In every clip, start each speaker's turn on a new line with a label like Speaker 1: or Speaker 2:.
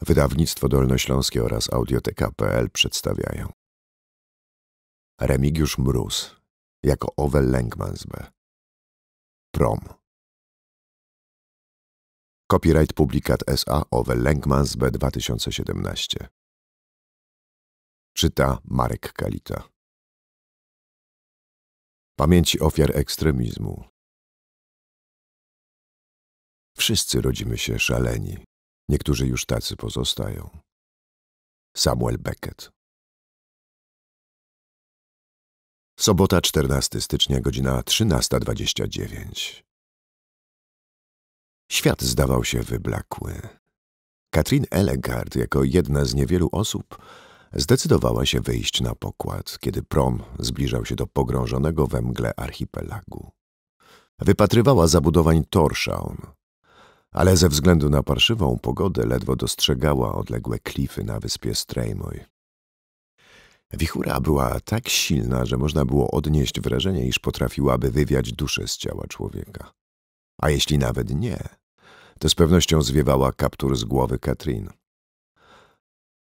Speaker 1: Wydawnictwo Dolnośląskie oraz audioteka.pl przedstawiają Remigiusz Mróz jako Owe Lengmansbe Prom Copyright Publikat S.A. Owe Lengmansbe 2017 Czyta Marek Kalita Pamięci ofiar ekstremizmu
Speaker 2: Wszyscy rodzimy się szaleni Niektórzy już tacy pozostają. Samuel Beckett
Speaker 1: Sobota 14 stycznia, godzina 13.29 Świat zdawał się wyblakły. Katrin
Speaker 3: Elegard, jako jedna z niewielu osób, zdecydowała się wyjść na pokład, kiedy prom zbliżał się do pogrążonego we mgle archipelagu. Wypatrywała zabudowań Torshaun, ale ze względu na parszywą pogodę ledwo dostrzegała odległe klify na wyspie Strejmoj. Wichura była tak silna, że można było odnieść wrażenie, iż potrafiłaby wywiać duszę z ciała człowieka. A jeśli nawet nie, to z pewnością zwiewała kaptur z głowy Katrin.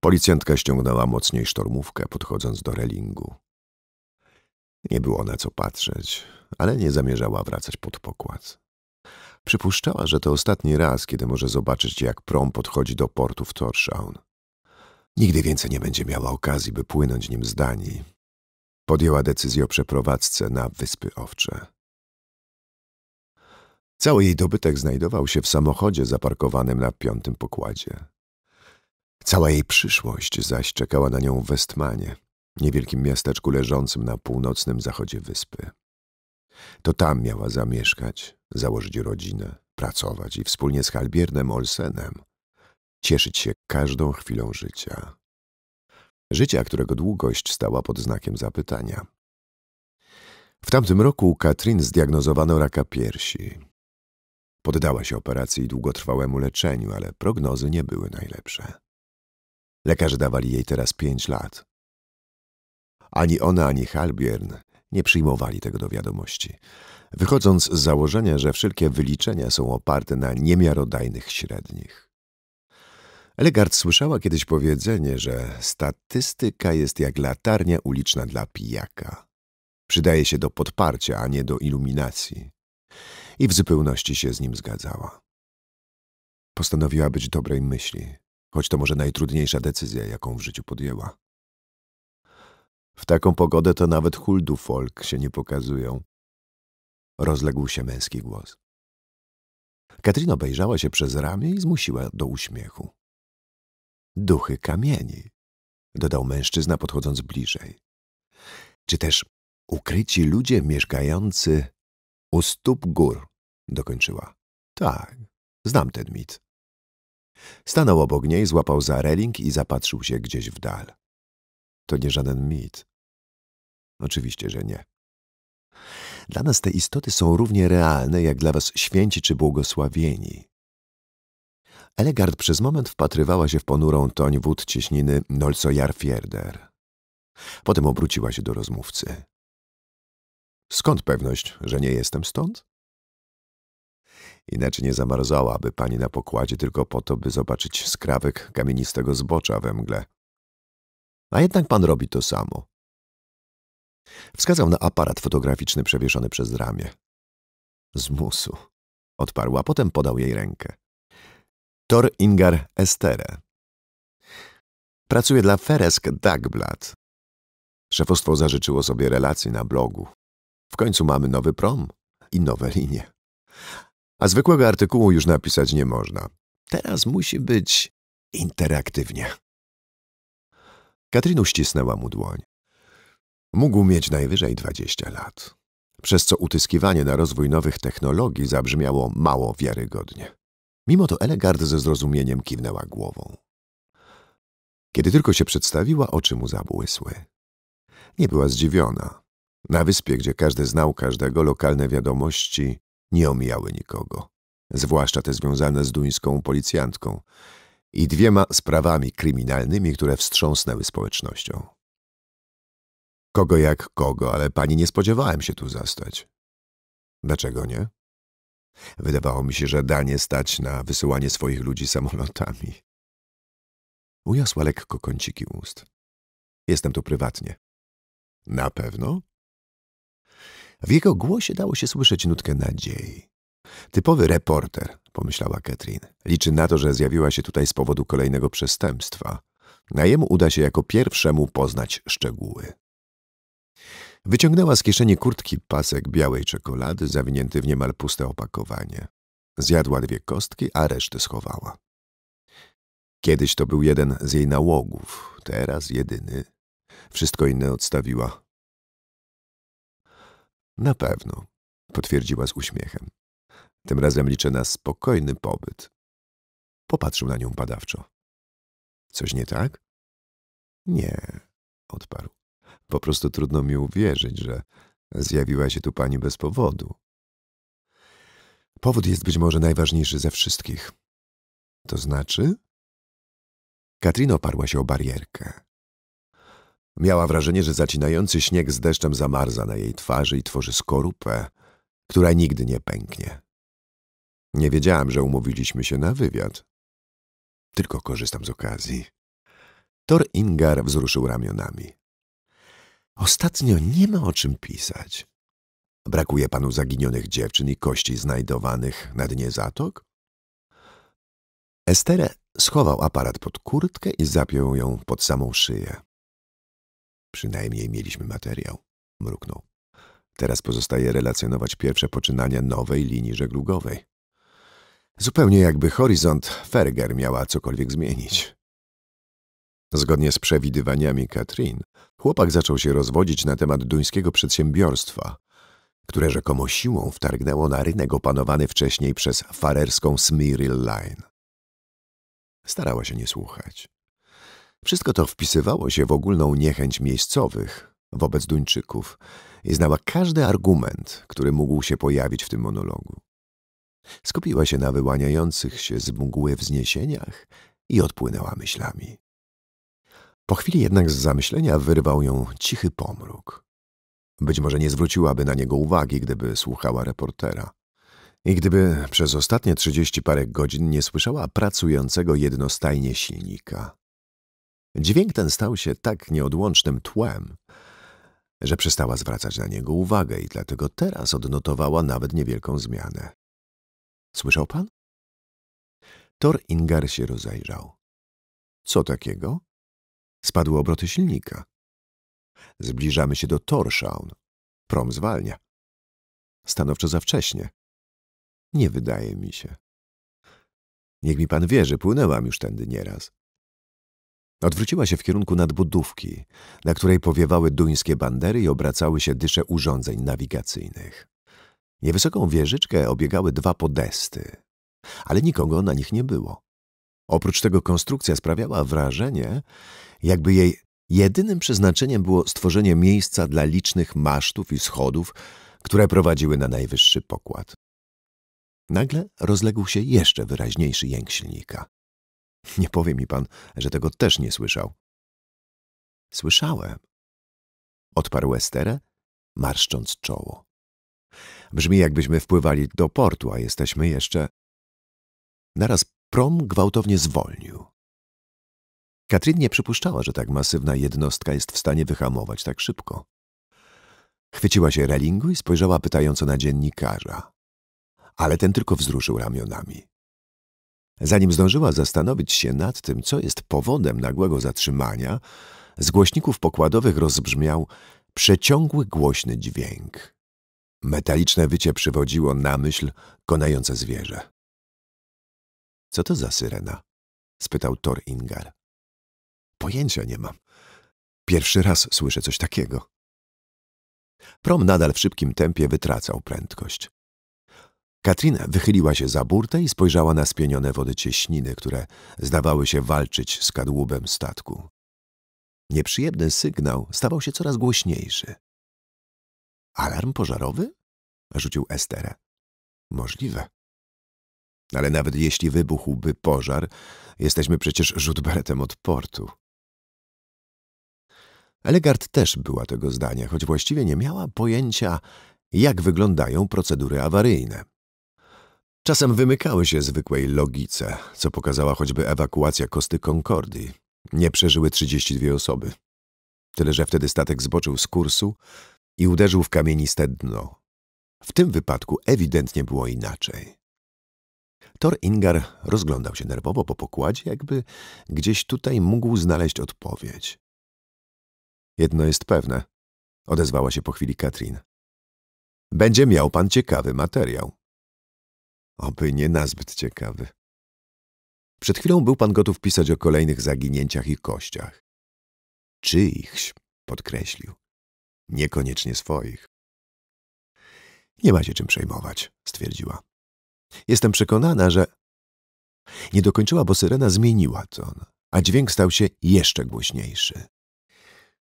Speaker 3: Policjantka ściągnęła mocniej sztormówkę, podchodząc do relingu. Nie było na co patrzeć, ale nie zamierzała wracać pod pokład. Przypuszczała, że to ostatni raz, kiedy może zobaczyć, jak prom podchodzi do portu w Torshavn. Nigdy więcej nie będzie miała okazji, by płynąć nim z Danii. Podjęła decyzję o przeprowadzce na Wyspy Owcze. Cały jej dobytek znajdował się w samochodzie zaparkowanym na piątym pokładzie. Cała jej przyszłość zaś czekała na nią w Westmanie, niewielkim miasteczku leżącym na północnym zachodzie wyspy. To tam miała zamieszkać, założyć rodzinę, pracować i wspólnie z Halbiernem Olsenem cieszyć się każdą chwilą życia. Życia, którego długość stała pod znakiem zapytania. W tamtym roku Katrin zdiagnozowano raka piersi. Poddała się operacji i długotrwałemu leczeniu, ale prognozy nie były najlepsze. Lekarze dawali jej teraz pięć lat. Ani ona, ani Halbiern nie przyjmowali tego do wiadomości, wychodząc z założenia, że wszelkie wyliczenia są oparte na niemiarodajnych średnich. Elegard słyszała kiedyś powiedzenie, że statystyka jest jak latarnia uliczna dla pijaka. Przydaje się do podparcia, a nie do iluminacji. I w zupełności się z nim zgadzała. Postanowiła być dobrej myśli, choć to może najtrudniejsza decyzja, jaką w życiu podjęła. W taką pogodę to nawet huldu folk się nie pokazują. Rozległ się męski głos. Katrin obejrzała się przez ramię i zmusiła do uśmiechu. Duchy kamieni, dodał mężczyzna podchodząc bliżej. Czy też ukryci ludzie mieszkający u stóp gór, dokończyła. Tak, znam ten mit. Stanął obok niej, złapał za reling i zapatrzył się gdzieś w dal. To nie żaden mit. Oczywiście, że nie. Dla nas te istoty są równie realne jak dla was święci czy błogosławieni. Elegard przez moment wpatrywała się w ponurą toń wód cieśniny Nolcojarfjörder. Potem obróciła się do rozmówcy. Skąd pewność, że nie jestem stąd? Inaczej nie zamarzałaby pani na pokładzie tylko po to, by zobaczyć skrawek kamienistego zbocza we mgle. A jednak pan robi to samo. Wskazał na aparat fotograficzny przewieszony przez ramię. Z musu, odparł, a potem podał jej rękę. Tor Ingar Estere. Pracuje dla Feresk Dagblad. Szefostwo zażyczyło sobie relacji na blogu. W końcu mamy nowy prom i nowe linie. A zwykłego artykułu już napisać nie można. Teraz musi być interaktywnie. Katrin uścisnęła mu dłoń. Mógł mieć najwyżej 20 lat, przez co utyskiwanie na rozwój nowych technologii zabrzmiało mało wiarygodnie. Mimo to Elegard ze zrozumieniem kiwnęła głową. Kiedy tylko się przedstawiła, oczy mu zabłysły. Nie była zdziwiona. Na wyspie, gdzie każdy znał każdego, lokalne wiadomości nie omijały nikogo, zwłaszcza te związane z duńską policjantką i dwiema sprawami kryminalnymi, które wstrząsnęły społecznością kogo jak kogo, ale pani nie spodziewałem się tu zastać. Dlaczego nie? Wydawało mi się, że danie stać na wysyłanie swoich ludzi samolotami.
Speaker 1: Ujasła lekko kąciki ust. Jestem tu prywatnie. Na pewno? W jego głosie dało się słyszeć nutkę nadziei.
Speaker 3: Typowy reporter, pomyślała Katrin. Liczy na to, że zjawiła się tutaj z powodu kolejnego przestępstwa. Na jemu uda się jako pierwszemu poznać szczegóły. Wyciągnęła z kieszeni kurtki pasek białej czekolady, zawinięty w niemal puste opakowanie. Zjadła dwie kostki, a resztę schowała. Kiedyś to był jeden z jej nałogów, teraz jedyny. Wszystko inne odstawiła.
Speaker 1: Na pewno, potwierdziła z uśmiechem. Tym razem liczę na spokojny pobyt. Popatrzył na nią badawczo. Coś nie tak? Nie, odparł. Po prostu
Speaker 3: trudno mi uwierzyć, że zjawiła się tu pani bez powodu. Powód jest być może najważniejszy ze wszystkich. To znaczy? Katrin oparła się o barierkę. Miała wrażenie, że zacinający śnieg z deszczem zamarza na jej twarzy i tworzy skorupę, która nigdy nie pęknie. Nie wiedziałam, że umówiliśmy się na wywiad. Tylko korzystam z okazji. Tor Ingar wzruszył ramionami. Ostatnio nie ma o czym pisać. Brakuje panu zaginionych dziewczyn i kości znajdowanych na dnie zatok? Esterę schował aparat pod kurtkę i zapiął ją pod samą szyję. Przynajmniej mieliśmy materiał, mruknął. Teraz pozostaje relacjonować pierwsze poczynania nowej linii żeglugowej. Zupełnie jakby horyzont Ferger miała cokolwiek zmienić. Zgodnie z przewidywaniami Katrin, chłopak zaczął się rozwodzić na temat duńskiego przedsiębiorstwa, które rzekomo siłą wtargnęło na rynek opanowany wcześniej przez farerską Smyril Line. Starała się nie słuchać. Wszystko to wpisywało się w ogólną niechęć miejscowych wobec Duńczyków i znała każdy argument, który mógł się pojawić w tym monologu. Skupiła się na wyłaniających się z mgły wzniesieniach i odpłynęła myślami. Po chwili jednak z zamyślenia wyrwał ją cichy pomruk. Być może nie zwróciłaby na niego uwagi, gdyby słuchała reportera. I gdyby przez ostatnie trzydzieści parę godzin nie słyszała pracującego jednostajnie silnika. Dźwięk ten stał się tak nieodłącznym tłem, że przestała zwracać na niego uwagę i dlatego teraz odnotowała nawet niewielką zmianę.
Speaker 1: Słyszał pan? Tor Ingar się rozejrzał. Co takiego? Spadły obroty silnika. Zbliżamy się do Torshaun. Prom zwalnia. Stanowczo za wcześnie. Nie wydaje mi się. Niech mi pan wierzy, płynęłam już tędy nieraz.
Speaker 3: Odwróciła się w kierunku nadbudówki, na której powiewały duńskie bandery i obracały się dysze urządzeń nawigacyjnych. Niewysoką wieżyczkę obiegały dwa podesty, ale nikogo na nich nie było. Oprócz tego konstrukcja sprawiała wrażenie, jakby jej jedynym przeznaczeniem było stworzenie miejsca dla licznych masztów i schodów, które prowadziły na najwyższy pokład.
Speaker 1: Nagle rozległ się jeszcze wyraźniejszy jęk silnika. Nie powie mi pan, że tego też nie słyszał. Słyszałem.
Speaker 3: Odparł Esterę, marszcząc czoło. Brzmi jakbyśmy wpływali do portu, a jesteśmy jeszcze... Naraz Prom gwałtownie zwolnił. Katrin nie przypuszczała, że tak masywna jednostka jest w stanie wyhamować tak szybko. Chwyciła się relingu i spojrzała pytająco na dziennikarza. Ale ten tylko wzruszył ramionami. Zanim zdążyła zastanowić się nad tym, co jest powodem nagłego zatrzymania, z głośników pokładowych rozbrzmiał przeciągły głośny dźwięk. Metaliczne wycie przywodziło na myśl
Speaker 1: konające zwierzę. Co to za syrena? spytał Thor Ingar. Pojęcia nie mam. Pierwszy raz słyszę coś takiego. Prom nadal w szybkim tempie wytracał prędkość.
Speaker 3: Katrina wychyliła się za burtę i spojrzała na spienione wody cieśniny, które zdawały się walczyć
Speaker 1: z kadłubem statku. Nieprzyjemny sygnał stawał się coraz głośniejszy. Alarm pożarowy? rzucił Esterę. Możliwe. Ale nawet jeśli wybuchłby pożar, jesteśmy przecież
Speaker 3: rzut beretem od portu. Elegard też była tego zdania, choć właściwie nie miała pojęcia, jak wyglądają procedury awaryjne. Czasem wymykały się zwykłej logice, co pokazała choćby ewakuacja kosty Concordii. Nie przeżyły 32 osoby. Tyle, że wtedy statek zboczył z kursu i uderzył w kamieniste dno. W tym wypadku ewidentnie było inaczej. Tor Ingar rozglądał się nerwowo po pokładzie, jakby gdzieś tutaj mógł znaleźć odpowiedź. Jedno jest pewne, odezwała się po chwili Katrin. Będzie miał pan ciekawy materiał. Oby nie nazbyt ciekawy. Przed chwilą był pan gotów pisać o kolejnych zaginięciach i kościach. Czyichś, podkreślił. Niekoniecznie swoich. Nie ma się czym przejmować, stwierdziła. Jestem przekonana, że... Nie dokończyła, bo syrena zmieniła ton, a dźwięk stał się jeszcze głośniejszy.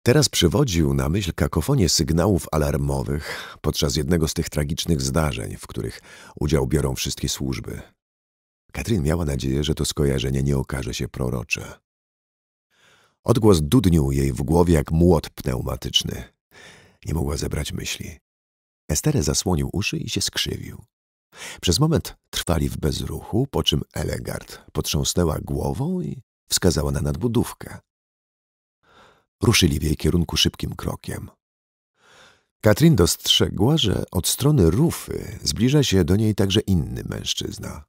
Speaker 3: Teraz przywodził na myśl kakofonię sygnałów alarmowych podczas jednego z tych tragicznych zdarzeń, w których udział biorą wszystkie służby. Katrin miała nadzieję, że to skojarzenie nie okaże się prorocze. Odgłos dudnił jej w głowie jak młot pneumatyczny. Nie mogła zebrać myśli. Esterę zasłonił uszy i się skrzywił. Przez moment trwali w bezruchu, po czym Elegard potrząsnęła głową i wskazała na nadbudówkę. Ruszyli w jej kierunku szybkim krokiem. Katrin dostrzegła, że od strony rufy zbliża się do niej także inny mężczyzna.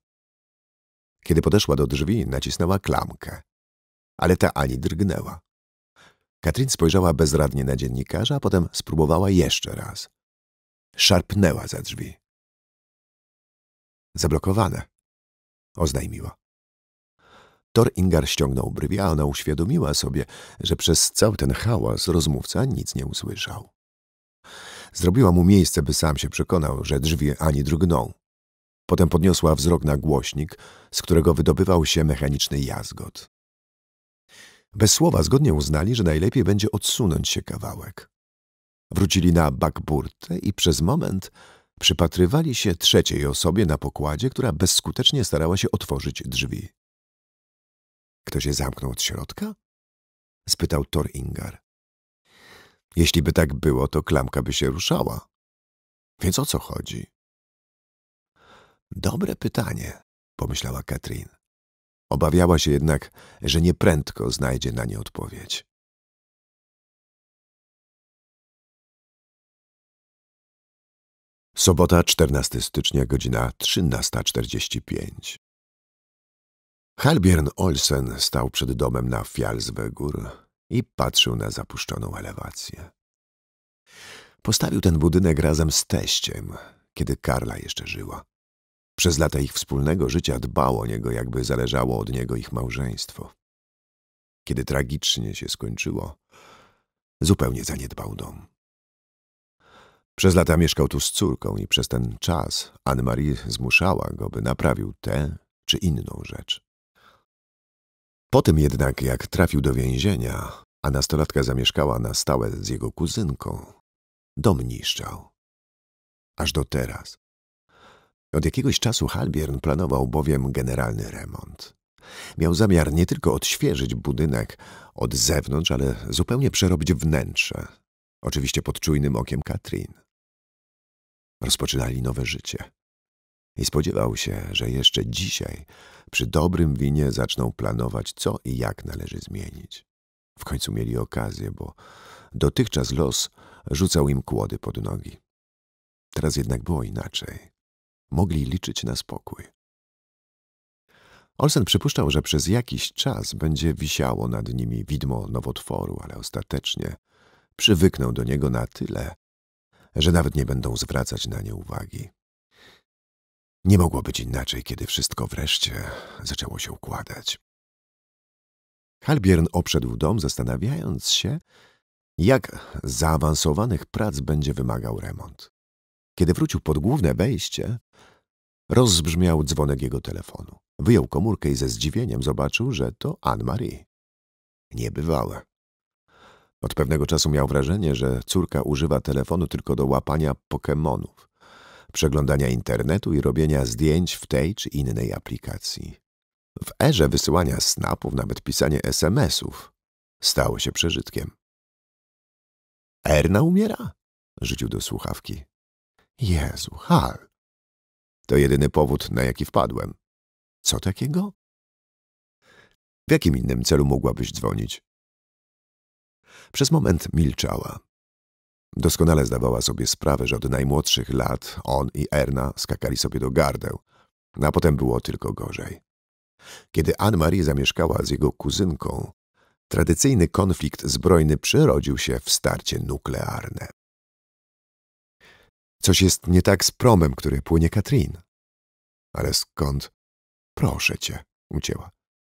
Speaker 3: Kiedy podeszła do drzwi, nacisnęła klamkę, ale ta ani drgnęła. Katrin spojrzała bezradnie na dziennikarza, a potem
Speaker 1: spróbowała jeszcze raz. Szarpnęła za drzwi. Zablokowane, oznajmiła. Tor Ingar ściągnął
Speaker 3: brwi, a ona uświadomiła sobie, że przez cały ten hałas rozmówca nic nie usłyszał. Zrobiła mu miejsce, by sam się przekonał, że drzwi ani drgną. Potem podniosła wzrok na głośnik, z którego wydobywał się mechaniczny jazgot. Bez słowa zgodnie uznali, że najlepiej będzie odsunąć się kawałek. Wrócili na bakburtę i przez moment Przypatrywali się trzeciej osobie na pokładzie, która bezskutecznie starała się otworzyć drzwi. Kto się
Speaker 1: zamknął od środka? spytał Thor Ingar. Jeśli by tak było, to klamka by się ruszała. Więc o co chodzi?
Speaker 2: Dobre pytanie, pomyślała Katrin.
Speaker 1: Obawiała się jednak, że
Speaker 2: nieprędko znajdzie na nie odpowiedź. Sobota, 14 stycznia, godzina
Speaker 1: 13.45. Halbjern Olsen stał przed
Speaker 3: domem na Fjalswegur i patrzył na zapuszczoną elewację. Postawił ten budynek razem z teściem, kiedy Karla jeszcze żyła. Przez lata ich wspólnego życia dbało o niego, jakby zależało od niego ich małżeństwo. Kiedy tragicznie się skończyło, zupełnie zaniedbał dom. Przez lata mieszkał tu z córką i przez ten czas Anne-Marie zmuszała go, by naprawił tę czy inną rzecz. Po tym jednak, jak trafił do więzienia, a nastolatka zamieszkała na stałe z jego kuzynką, dom niszczał. Aż do teraz. Od jakiegoś czasu Halbiern planował bowiem generalny remont. Miał zamiar nie tylko odświeżyć budynek od zewnątrz, ale zupełnie przerobić wnętrze. Oczywiście pod czujnym okiem Katrin. Rozpoczynali nowe życie. I spodziewał się, że jeszcze dzisiaj przy dobrym winie zaczną planować, co i jak należy zmienić. W końcu mieli okazję, bo dotychczas los rzucał im kłody pod nogi. Teraz jednak było inaczej. Mogli liczyć na spokój. Olsen przypuszczał, że przez jakiś czas będzie wisiało nad nimi widmo nowotworu, ale ostatecznie przywyknął do niego na
Speaker 1: tyle, że nawet nie będą zwracać na nie uwagi. Nie mogło być inaczej, kiedy wszystko wreszcie zaczęło się układać.
Speaker 3: Halbiern obszedł dom, zastanawiając się, jak zaawansowanych prac będzie wymagał remont. Kiedy wrócił pod główne wejście, rozbrzmiał dzwonek jego telefonu. Wyjął komórkę i ze zdziwieniem zobaczył, że to Anne-Marie. Niebywałe. Od pewnego czasu miał wrażenie, że córka używa telefonu tylko do łapania Pokemonów, przeglądania internetu i robienia zdjęć w tej czy innej aplikacji. W erze wysyłania snapów nawet pisanie
Speaker 1: SMS-ów stało się przeżytkiem. Erna umiera? Rzucił do słuchawki. Jezu, hal! To jedyny powód, na jaki wpadłem. Co takiego? W jakim innym celu mogłabyś dzwonić? Przez moment milczała.
Speaker 3: Doskonale zdawała sobie sprawę, że od najmłodszych lat on i Erna skakali sobie do gardeł, a potem było tylko gorzej. Kiedy Anne-Marie zamieszkała z jego kuzynką, tradycyjny konflikt zbrojny przerodził się w starcie nuklearne.
Speaker 1: Coś jest nie tak z promem, który płynie Katrin. Ale skąd? Proszę cię, ucięła.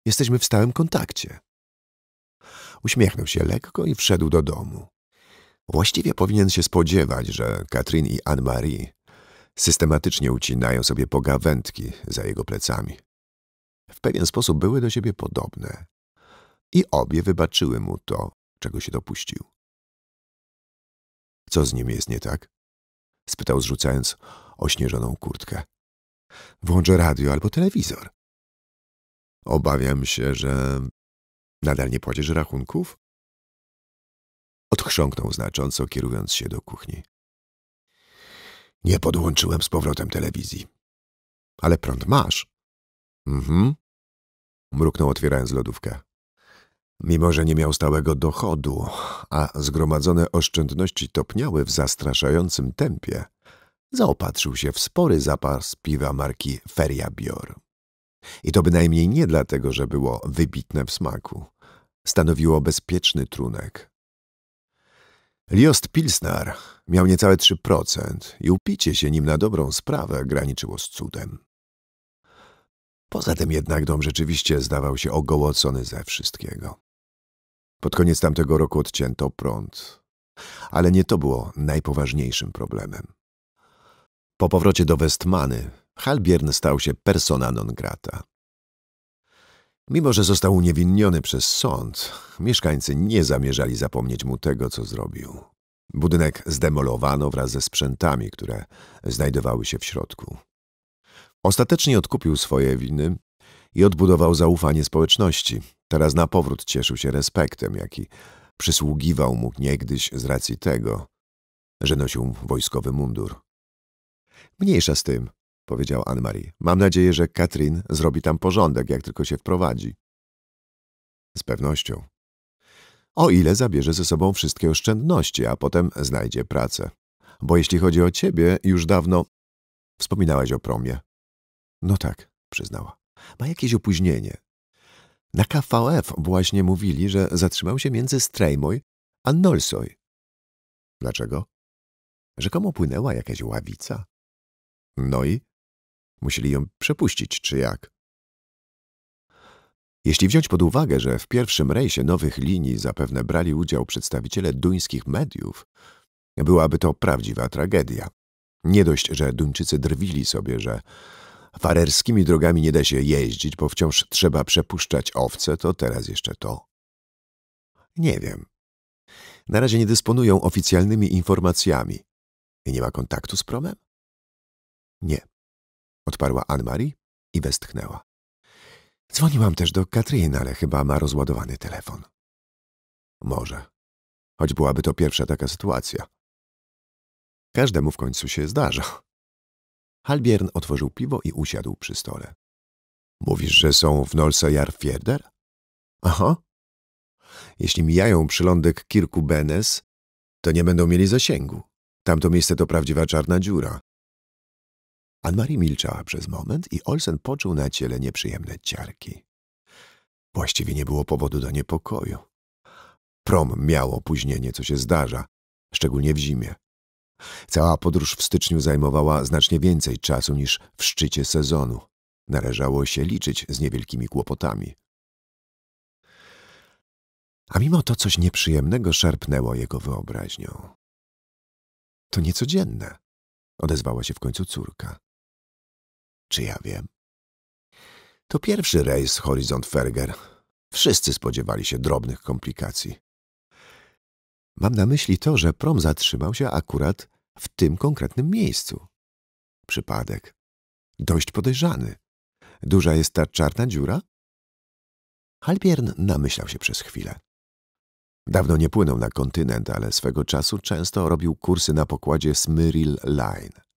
Speaker 1: Jesteśmy w stałym kontakcie.
Speaker 3: Uśmiechnął się lekko i wszedł do domu. Właściwie powinien się spodziewać, że Katrin i Anne-Marie systematycznie ucinają sobie pogawędki za jego plecami. W pewien sposób były do siebie podobne.
Speaker 1: I obie wybaczyły mu to, czego się dopuścił. Co z nim jest nie tak? spytał zrzucając ośnieżoną kurtkę. Włączę radio albo telewizor. Obawiam się, że Nadal nie płacisz rachunków? Odchrząknął znacząco, kierując się do kuchni. Nie podłączyłem z powrotem telewizji. Ale prąd masz. Mhm. Mruknął otwierając lodówkę.
Speaker 3: Mimo, że nie miał stałego dochodu, a zgromadzone oszczędności topniały w zastraszającym tempie, zaopatrzył się w spory zapas piwa marki Feria Bior. I to bynajmniej nie dlatego, że było wybitne w smaku. Stanowiło bezpieczny trunek. Liost Pilsnar miał niecałe 3% i upicie się nim na dobrą sprawę graniczyło z cudem. Poza tym jednak dom rzeczywiście zdawał się ogołocony ze wszystkiego. Pod koniec tamtego roku odcięto prąd. Ale nie to było najpoważniejszym problemem. Po powrocie do Westmany Halbiern stał się persona non grata. Mimo, że został uniewinniony przez sąd, mieszkańcy nie zamierzali zapomnieć mu tego, co zrobił. Budynek zdemolowano wraz ze sprzętami, które znajdowały się w środku. Ostatecznie odkupił swoje winy i odbudował zaufanie społeczności. Teraz na powrót cieszył się respektem, jaki przysługiwał mu niegdyś z racji tego, że nosił wojskowy mundur. Mniejsza z tym powiedziała Anne-Marie. Mam nadzieję, że Katrin zrobi tam porządek, jak tylko się wprowadzi. Z pewnością. O ile zabierze ze sobą wszystkie oszczędności, a potem znajdzie pracę. Bo jeśli chodzi o ciebie, już dawno... Wspominałaś o promie. No tak, przyznała. Ma jakieś opóźnienie. Na KVF właśnie mówili, że zatrzymał się między Strejmoj a Nolsoj. Dlaczego?
Speaker 1: Rzekomo płynęła jakaś ławica. No i? Musieli ją przepuścić, czy jak? Jeśli wziąć pod uwagę, że w
Speaker 3: pierwszym rejsie nowych linii zapewne brali udział przedstawiciele duńskich mediów, byłaby to prawdziwa tragedia. Nie dość, że Duńczycy drwili sobie, że farerskimi drogami nie da się jeździć, bo wciąż trzeba przepuszczać owce, to teraz jeszcze
Speaker 1: to. Nie wiem. Na razie nie dysponują oficjalnymi informacjami. I nie ma kontaktu z promem? Nie odparła
Speaker 3: Anne-Marie i westchnęła. Dzwoniłam też do Katrin, ale chyba ma rozładowany
Speaker 2: telefon.
Speaker 1: Może. Choć byłaby to pierwsza taka sytuacja. Każdemu w końcu się zdarza. Halbiern otworzył piwo i
Speaker 3: usiadł przy stole. Mówisz, że są w Nolsejarfjeder? Aha. Jeśli mijają przylądek Kirku Benes, to nie będą mieli zasięgu. Tamto miejsce to prawdziwa czarna dziura. Anne-Marie milczała przez moment i Olsen poczuł na ciele nieprzyjemne ciarki. Właściwie nie było powodu do niepokoju. Prom miał opóźnienie, co się zdarza, szczególnie w zimie. Cała podróż w styczniu zajmowała znacznie więcej czasu niż w szczycie sezonu. Należało się liczyć z niewielkimi kłopotami.
Speaker 1: A mimo to coś nieprzyjemnego szarpnęło jego wyobraźnią. To niecodzienne, odezwała się w końcu córka czy ja wiem. To pierwszy rejs Horizont Ferger. Wszyscy
Speaker 3: spodziewali się drobnych komplikacji. Mam na myśli to, że prom zatrzymał się akurat w tym konkretnym miejscu. Przypadek. Dość podejrzany. Duża jest ta czarna dziura? Halbiern namyślał się przez chwilę. Dawno nie płynął na kontynent, ale swego czasu często robił kursy na pokładzie Smyril Line.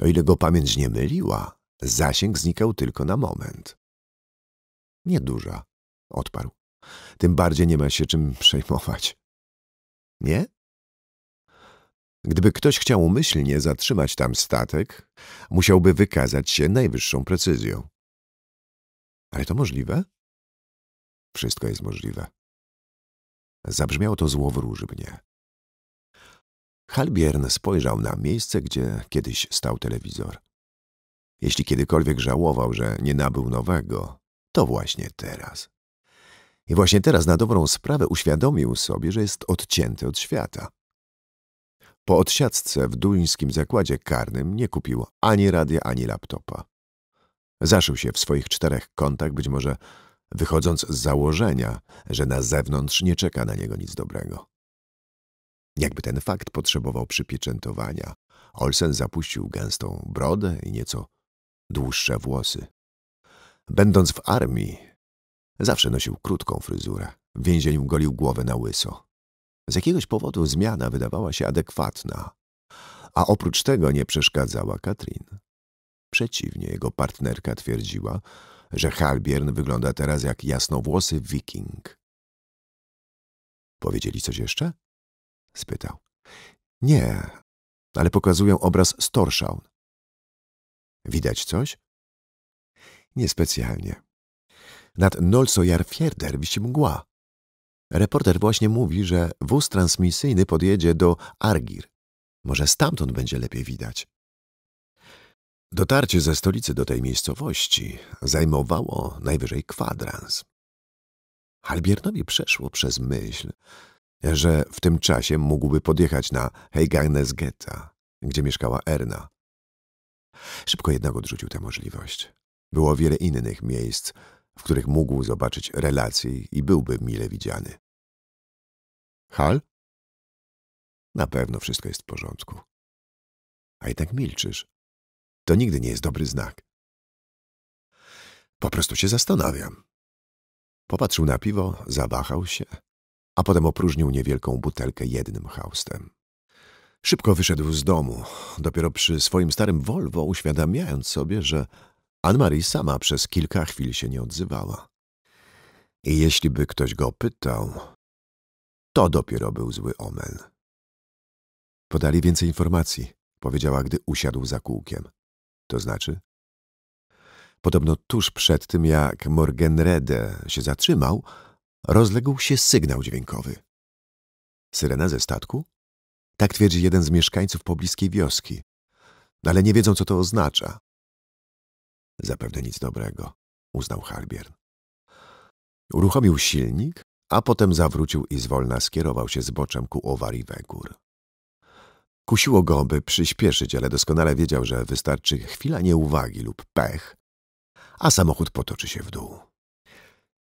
Speaker 3: O ile go pamięć nie myliła, zasięg znikał tylko na moment. Nieduża, odparł. Tym bardziej nie ma się czym przejmować. Nie? Gdyby ktoś chciał umyślnie zatrzymać tam statek, musiałby
Speaker 1: wykazać się najwyższą precyzją. Ale to możliwe? Wszystko jest możliwe. Zabrzmiało to złowróżbnie, Halbiern spojrzał na miejsce, gdzie kiedyś stał telewizor.
Speaker 3: Jeśli kiedykolwiek żałował, że nie nabył nowego, to właśnie teraz. I właśnie teraz na dobrą sprawę uświadomił sobie, że jest odcięty od świata. Po odsiadce w duńskim zakładzie karnym nie kupił ani radia, ani laptopa. Zaszył się w swoich czterech kątach, być może wychodząc z założenia, że na zewnątrz nie czeka na niego nic dobrego. Jakby ten fakt potrzebował przypieczętowania, Olsen zapuścił gęstą brodę i nieco dłuższe włosy. Będąc w armii, zawsze nosił krótką fryzurę. W więzieniu golił głowę na łyso. Z jakiegoś powodu zmiana wydawała się adekwatna, a oprócz tego nie przeszkadzała Katrin. Przeciwnie, jego partnerka twierdziła, że Halbiern wygląda teraz jak jasnowłosy
Speaker 1: wiking. Powiedzieli coś jeszcze? spytał. Nie, ale pokazują obraz Storshaun.
Speaker 3: Widać coś? Niespecjalnie. Nad Nolsojarfjärder wisi mgła. Reporter właśnie mówi, że wóz transmisyjny podjedzie do Argir. Może stamtąd będzie lepiej widać. Dotarcie ze stolicy do tej miejscowości zajmowało najwyżej kwadrans. Halbiernowi przeszło przez myśl, że w tym czasie mógłby podjechać na Heigarnesgeta, gdzie mieszkała Erna. Szybko jednak
Speaker 1: odrzucił tę możliwość. Było wiele innych miejsc, w których mógł zobaczyć relacje
Speaker 2: i byłby mile widziany. Hal? Na pewno wszystko jest w porządku. A jednak milczysz. To nigdy nie jest
Speaker 1: dobry znak. Po prostu się zastanawiam. Popatrzył
Speaker 3: na piwo, zawahał się, a potem opróżnił niewielką butelkę jednym haustem. Szybko wyszedł z domu, dopiero przy swoim starym Volvo uświadamiając sobie, że Anne-Marie sama przez kilka chwil się nie odzywała. I jeśli by ktoś go pytał, to dopiero był zły omen. Podali więcej informacji, powiedziała, gdy usiadł za kółkiem. To znaczy? Podobno tuż przed tym, jak Morgenrede się zatrzymał, rozległ się sygnał dźwiękowy. Syrena ze statku? Tak twierdzi jeden z mieszkańców pobliskiej wioski, ale nie wiedzą, co to oznacza. Zapewne nic dobrego, uznał Halbiern. Uruchomił silnik, a potem zawrócił i zwolna skierował się zboczem ku owarii Wegór. Kusiło go, by przyspieszyć, ale doskonale wiedział, że wystarczy chwila nieuwagi lub pech, a samochód potoczy się w dół.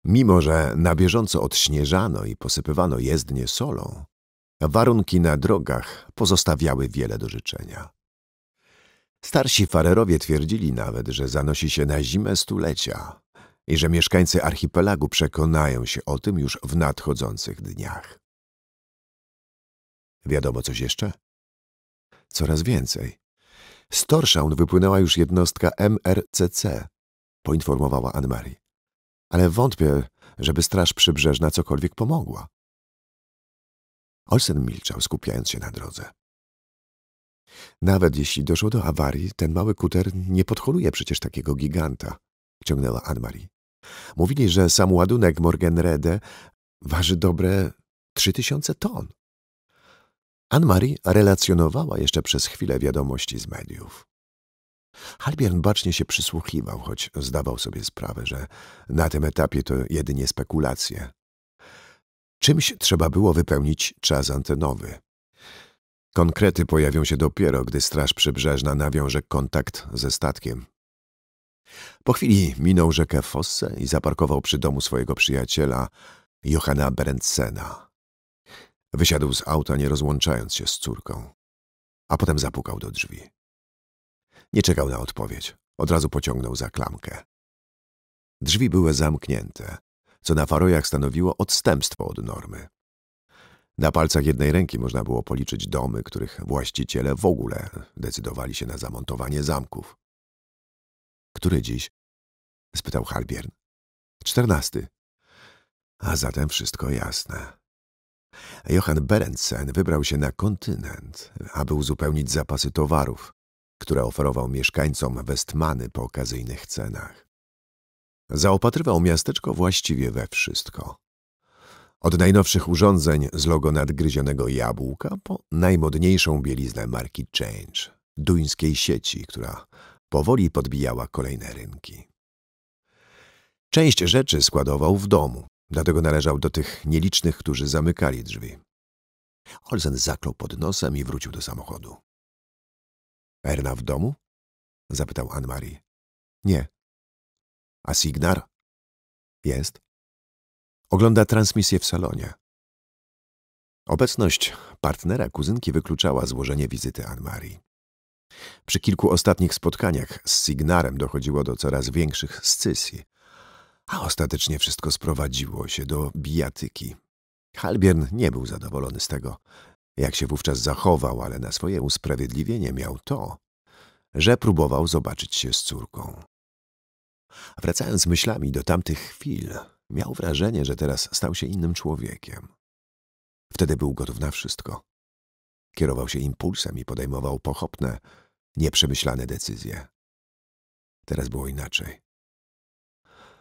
Speaker 3: Mimo, że na bieżąco odśnieżano i posypywano jezdnie solą, warunki na drogach pozostawiały wiele do życzenia. Starsi farerowie twierdzili nawet, że zanosi się na zimę stulecia i że mieszkańcy archipelagu przekonają się o tym już w nadchodzących dniach. Wiadomo coś jeszcze? Coraz więcej. Z Torszaun wypłynęła już jednostka MRCC, poinformowała Anne-Marie ale wątpię, żeby Straż Przybrzeżna cokolwiek pomogła. Olsen milczał, skupiając się na drodze. Nawet jeśli doszło do awarii, ten mały kuter nie podholuje przecież takiego giganta, ciągnęła Anne-Marie. Mówili, że sam ładunek Morgenrede waży dobre trzy tysiące ton. Anne-Marie relacjonowała jeszcze przez chwilę wiadomości z mediów. Halbiern bacznie się przysłuchiwał, choć zdawał sobie sprawę, że na tym etapie to jedynie spekulacje. Czymś trzeba było wypełnić czas antenowy. Konkrety pojawią się dopiero, gdy Straż Przybrzeżna nawiąże kontakt ze statkiem. Po chwili minął rzekę Fosse i zaparkował przy domu swojego przyjaciela, Johanna Berendsena. Wysiadł z auta, nie rozłączając się z córką, a potem zapukał do drzwi. Nie czekał na odpowiedź. Od razu pociągnął za klamkę. Drzwi były zamknięte, co na farojach stanowiło odstępstwo od normy. Na palcach jednej ręki można było policzyć
Speaker 1: domy, których właściciele w ogóle decydowali się na zamontowanie zamków. Który dziś? spytał Halbiern. Czternasty.
Speaker 3: A zatem wszystko jasne. Johann Berendsen wybrał się na kontynent, aby uzupełnić zapasy towarów, które oferował mieszkańcom Westmany po okazyjnych cenach. Zaopatrywał miasteczko właściwie we wszystko. Od najnowszych urządzeń z logo nadgryzionego jabłka po najmodniejszą bieliznę marki Change, duńskiej sieci, która powoli podbijała kolejne rynki. Część rzeczy składował w domu, dlatego należał do tych nielicznych, którzy zamykali drzwi. Olsen zaklął pod
Speaker 2: nosem i wrócił do samochodu. Erna w domu? Zapytał Anne-Marie. Nie. A Signar? Jest.
Speaker 1: Ogląda transmisję w salonie. Obecność partnera kuzynki
Speaker 3: wykluczała złożenie wizyty Anne-Marie. Przy kilku ostatnich spotkaniach z Signarem dochodziło do coraz większych scysji, a ostatecznie wszystko sprowadziło się do bijatyki. Halbiern nie był zadowolony z tego, jak się wówczas zachował, ale na swoje usprawiedliwienie miał to, że próbował zobaczyć się z
Speaker 1: córką.
Speaker 3: wracając myślami do tamtych chwil, miał wrażenie, że teraz stał się innym człowiekiem. Wtedy był gotów na wszystko. Kierował się impulsem i podejmował pochopne, nieprzemyślane decyzje. Teraz było inaczej.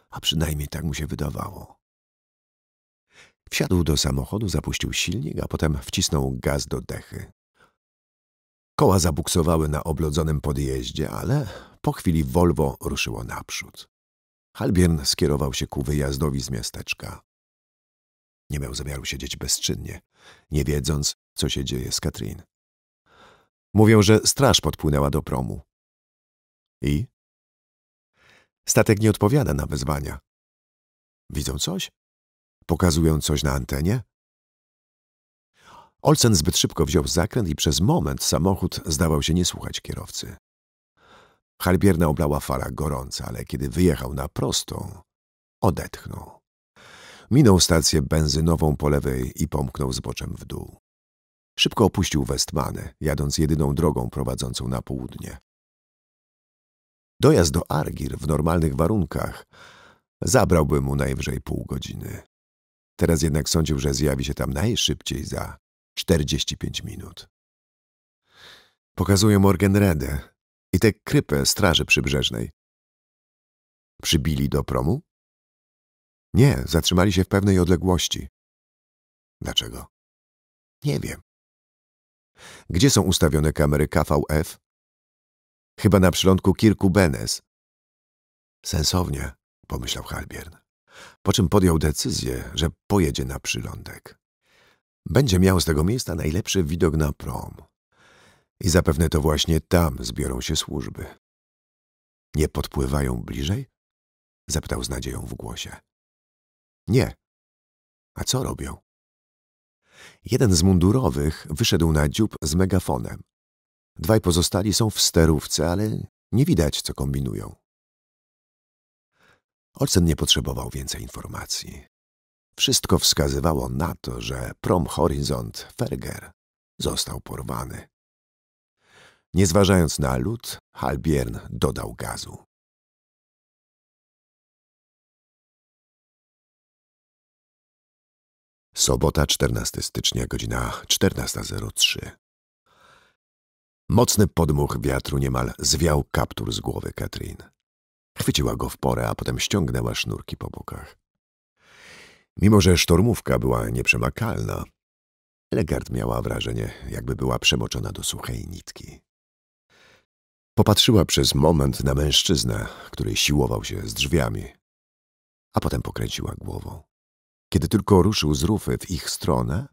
Speaker 3: A przynajmniej tak mu się wydawało. Wsiadł do samochodu, zapuścił silnik, a potem wcisnął gaz do dechy. Koła zabuksowały na oblodzonym podjeździe, ale po chwili Volvo ruszyło naprzód. Halbiern skierował się ku wyjazdowi z miasteczka.
Speaker 1: Nie miał zamiaru siedzieć bezczynnie, nie wiedząc, co się dzieje z Katrin. Mówią, że straż podpłynęła do promu. I? Statek nie odpowiada na wezwania. Widzą coś? Pokazują coś na antenie? Olsen zbyt szybko wziął
Speaker 3: zakręt i przez moment samochód zdawał się nie słuchać kierowcy. Halbierna oblała fala gorąca, ale kiedy wyjechał na prostą, odetchnął. Minął stację benzynową po lewej i pomknął zboczem w dół. Szybko opuścił Westmanę, jadąc jedyną drogą prowadzącą na południe. Dojazd do Argir w normalnych warunkach zabrałby mu najwyżej pół godziny. Teraz jednak sądził, że zjawi się tam najszybciej za 45 minut.
Speaker 1: Pokazują Morgenredę i tę krypę straży przybrzeżnej. Przybili do promu? Nie, zatrzymali się w pewnej odległości. Dlaczego? Nie wiem. Gdzie są ustawione kamery KVF? Chyba na przylądku Kirku Benes.
Speaker 3: Sensownie, pomyślał Halbiern po czym podjął decyzję, że pojedzie na przylądek. Będzie miał z tego miejsca najlepszy widok na prom. I zapewne to właśnie tam zbiorą się służby.
Speaker 1: Nie podpływają bliżej? Zapytał z nadzieją w głosie. Nie. A co robią? Jeden z mundurowych wyszedł na
Speaker 3: dziób z megafonem. Dwaj pozostali są w sterówce, ale nie widać, co kombinują. Olsen nie potrzebował więcej informacji. Wszystko wskazywało na to, że prom Horizont Ferger został
Speaker 2: porwany. Nie zważając na lód, Halbiern dodał gazu. Sobota 14 stycznia, godzina 14.03.
Speaker 3: Mocny podmuch wiatru niemal zwiał kaptur z głowy Katrin. Chwyciła go w porę, a potem ściągnęła sznurki po bokach. Mimo, że sztormówka była nieprzemakalna, Legard miała wrażenie, jakby była przemoczona do suchej nitki. Popatrzyła przez moment na mężczyznę, który siłował się z drzwiami, a potem pokręciła głową. Kiedy tylko ruszył z rufy w ich stronę,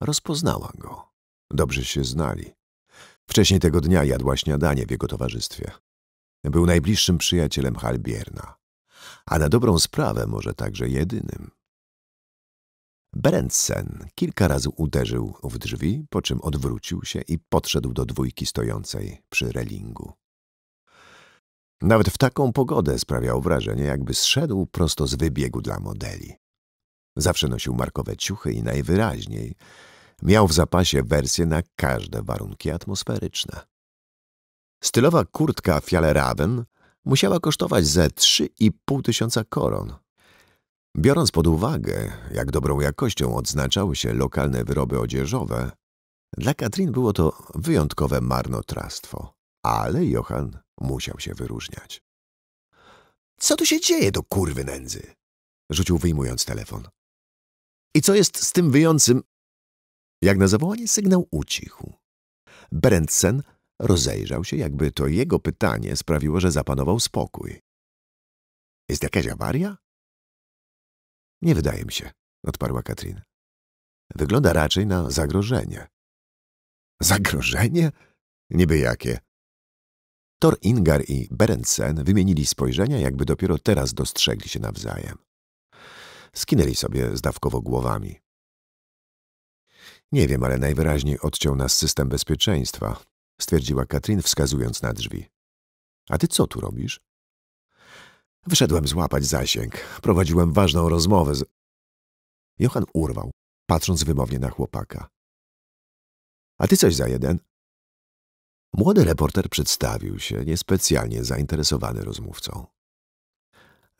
Speaker 3: rozpoznała go. Dobrze się znali. Wcześniej tego dnia jadła śniadanie w jego towarzystwie. Był najbliższym przyjacielem Halbierna, a na dobrą sprawę może także jedynym. Berendsen kilka razy uderzył w drzwi, po czym odwrócił się i podszedł do dwójki stojącej przy relingu. Nawet w taką pogodę sprawiał wrażenie, jakby zszedł prosto z wybiegu dla modeli. Zawsze nosił markowe ciuchy i najwyraźniej miał w zapasie wersję na każde warunki atmosferyczne. Stylowa kurtka Fjalleraven musiała kosztować ze 3,5 tysiąca koron. Biorąc pod uwagę, jak dobrą jakością odznaczały się lokalne wyroby odzieżowe, dla Katrin było to wyjątkowe marnotrawstwo, ale Johan musiał się wyróżniać. Co tu się dzieje do kurwy nędzy?
Speaker 1: Rzucił wyjmując telefon.
Speaker 3: I co jest z tym wyjącym? Jak na zawołanie sygnał ucichł. Berendsen Rozejrzał się, jakby to jego pytanie sprawiło, że zapanował
Speaker 1: spokój. Jest jakaś awaria? Nie wydaje mi się, odparła Katrin. Wygląda raczej na zagrożenie. Zagrożenie? Niby jakie? Thor Ingar i Berendsen
Speaker 3: wymienili spojrzenia, jakby dopiero teraz dostrzegli się nawzajem. Skinęli sobie zdawkowo głowami. Nie wiem, ale najwyraźniej odciął nas system bezpieczeństwa, stwierdziła Katrin, wskazując na drzwi. A ty co tu robisz?
Speaker 1: Wyszedłem złapać zasięg. Prowadziłem ważną rozmowę z... Johan urwał, patrząc wymownie na chłopaka. A ty coś za jeden? Młody reporter przedstawił się, niespecjalnie zainteresowany
Speaker 3: rozmówcą.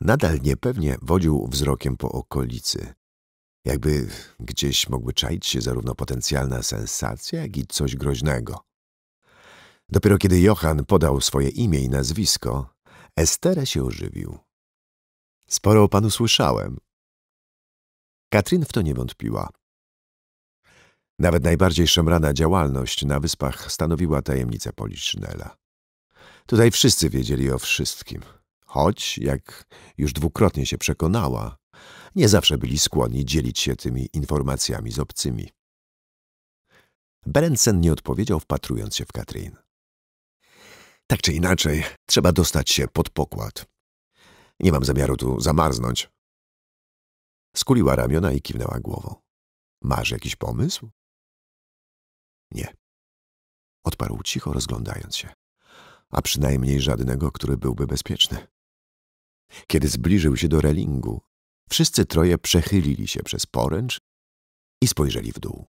Speaker 3: Nadal niepewnie wodził wzrokiem po okolicy. Jakby gdzieś mogły czaić się zarówno potencjalna sensacja, jak i coś groźnego. Dopiero kiedy Johan podał swoje imię i nazwisko, Estera się ożywił. Sporo o panu słyszałem. Katrin w to nie wątpiła. Nawet najbardziej szemrana działalność na wyspach stanowiła tajemnicę Poliszynela. Tutaj wszyscy wiedzieli o wszystkim, choć, jak już dwukrotnie się przekonała, nie zawsze byli skłonni dzielić się tymi informacjami z obcymi. Berensen nie odpowiedział, wpatrując się w Katrin. Tak czy inaczej, trzeba dostać się
Speaker 1: pod pokład. Nie mam zamiaru tu zamarznąć. Skuliła ramiona i kiwnęła głową. Masz jakiś pomysł? Nie. Odparł cicho, rozglądając się. A przynajmniej żadnego, który byłby
Speaker 3: bezpieczny. Kiedy zbliżył się do relingu, wszyscy troje przechylili się przez poręcz i spojrzeli w dół.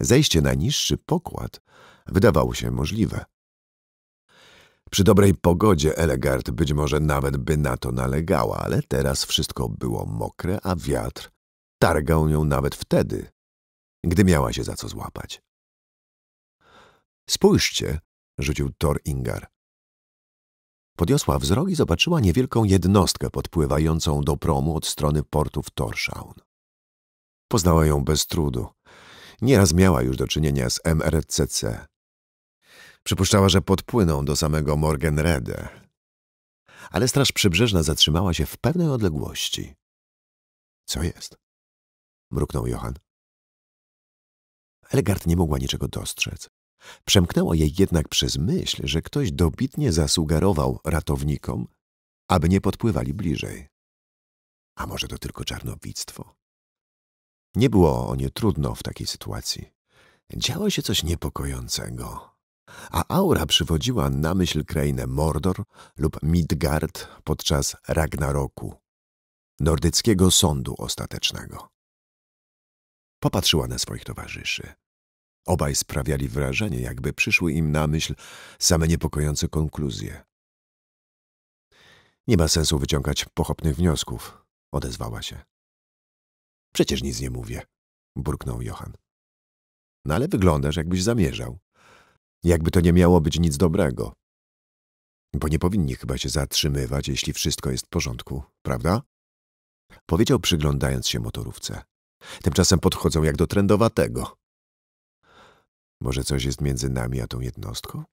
Speaker 3: Zejście na niższy pokład wydawało się możliwe. Przy dobrej pogodzie Elegard być może nawet by na to nalegała, ale teraz wszystko było mokre, a wiatr
Speaker 1: targał nią nawet wtedy, gdy miała się za co złapać. Spójrzcie, rzucił Thor Ingar. Podniosła
Speaker 3: wzrok i zobaczyła niewielką jednostkę podpływającą do promu od strony portu w Torshaun. Poznała ją bez trudu. Nieraz miała już do czynienia z MRCC, Przypuszczała, że podpłyną do samego Morgenrede.
Speaker 1: Ale straż przybrzeżna zatrzymała się w pewnej odległości. Co jest? mruknął Johan. Elgard nie mogła niczego dostrzec.
Speaker 3: Przemknęło jej jednak przez myśl, że ktoś dobitnie zasugerował ratownikom, aby nie podpływali bliżej. A może to tylko czarnowictwo? Nie było o nie trudno w takiej sytuacji. Działo się coś niepokojącego a aura przywodziła na myśl krainę Mordor lub Midgard podczas Ragnaroku, nordyckiego sądu ostatecznego. Popatrzyła na swoich towarzyszy. Obaj sprawiali wrażenie, jakby przyszły im na myśl same niepokojące konkluzje. Nie ma sensu wyciągać pochopnych wniosków,
Speaker 1: odezwała się. Przecież nic nie mówię,
Speaker 3: burknął Johan. No ale wyglądasz, jakbyś zamierzał. Jakby to nie miało być nic dobrego. Bo nie powinni chyba się zatrzymywać, jeśli wszystko jest w porządku, prawda? Powiedział przyglądając się motorówce. Tymczasem podchodzą jak do trendowatego. Może coś
Speaker 1: jest między nami a tą jednostką?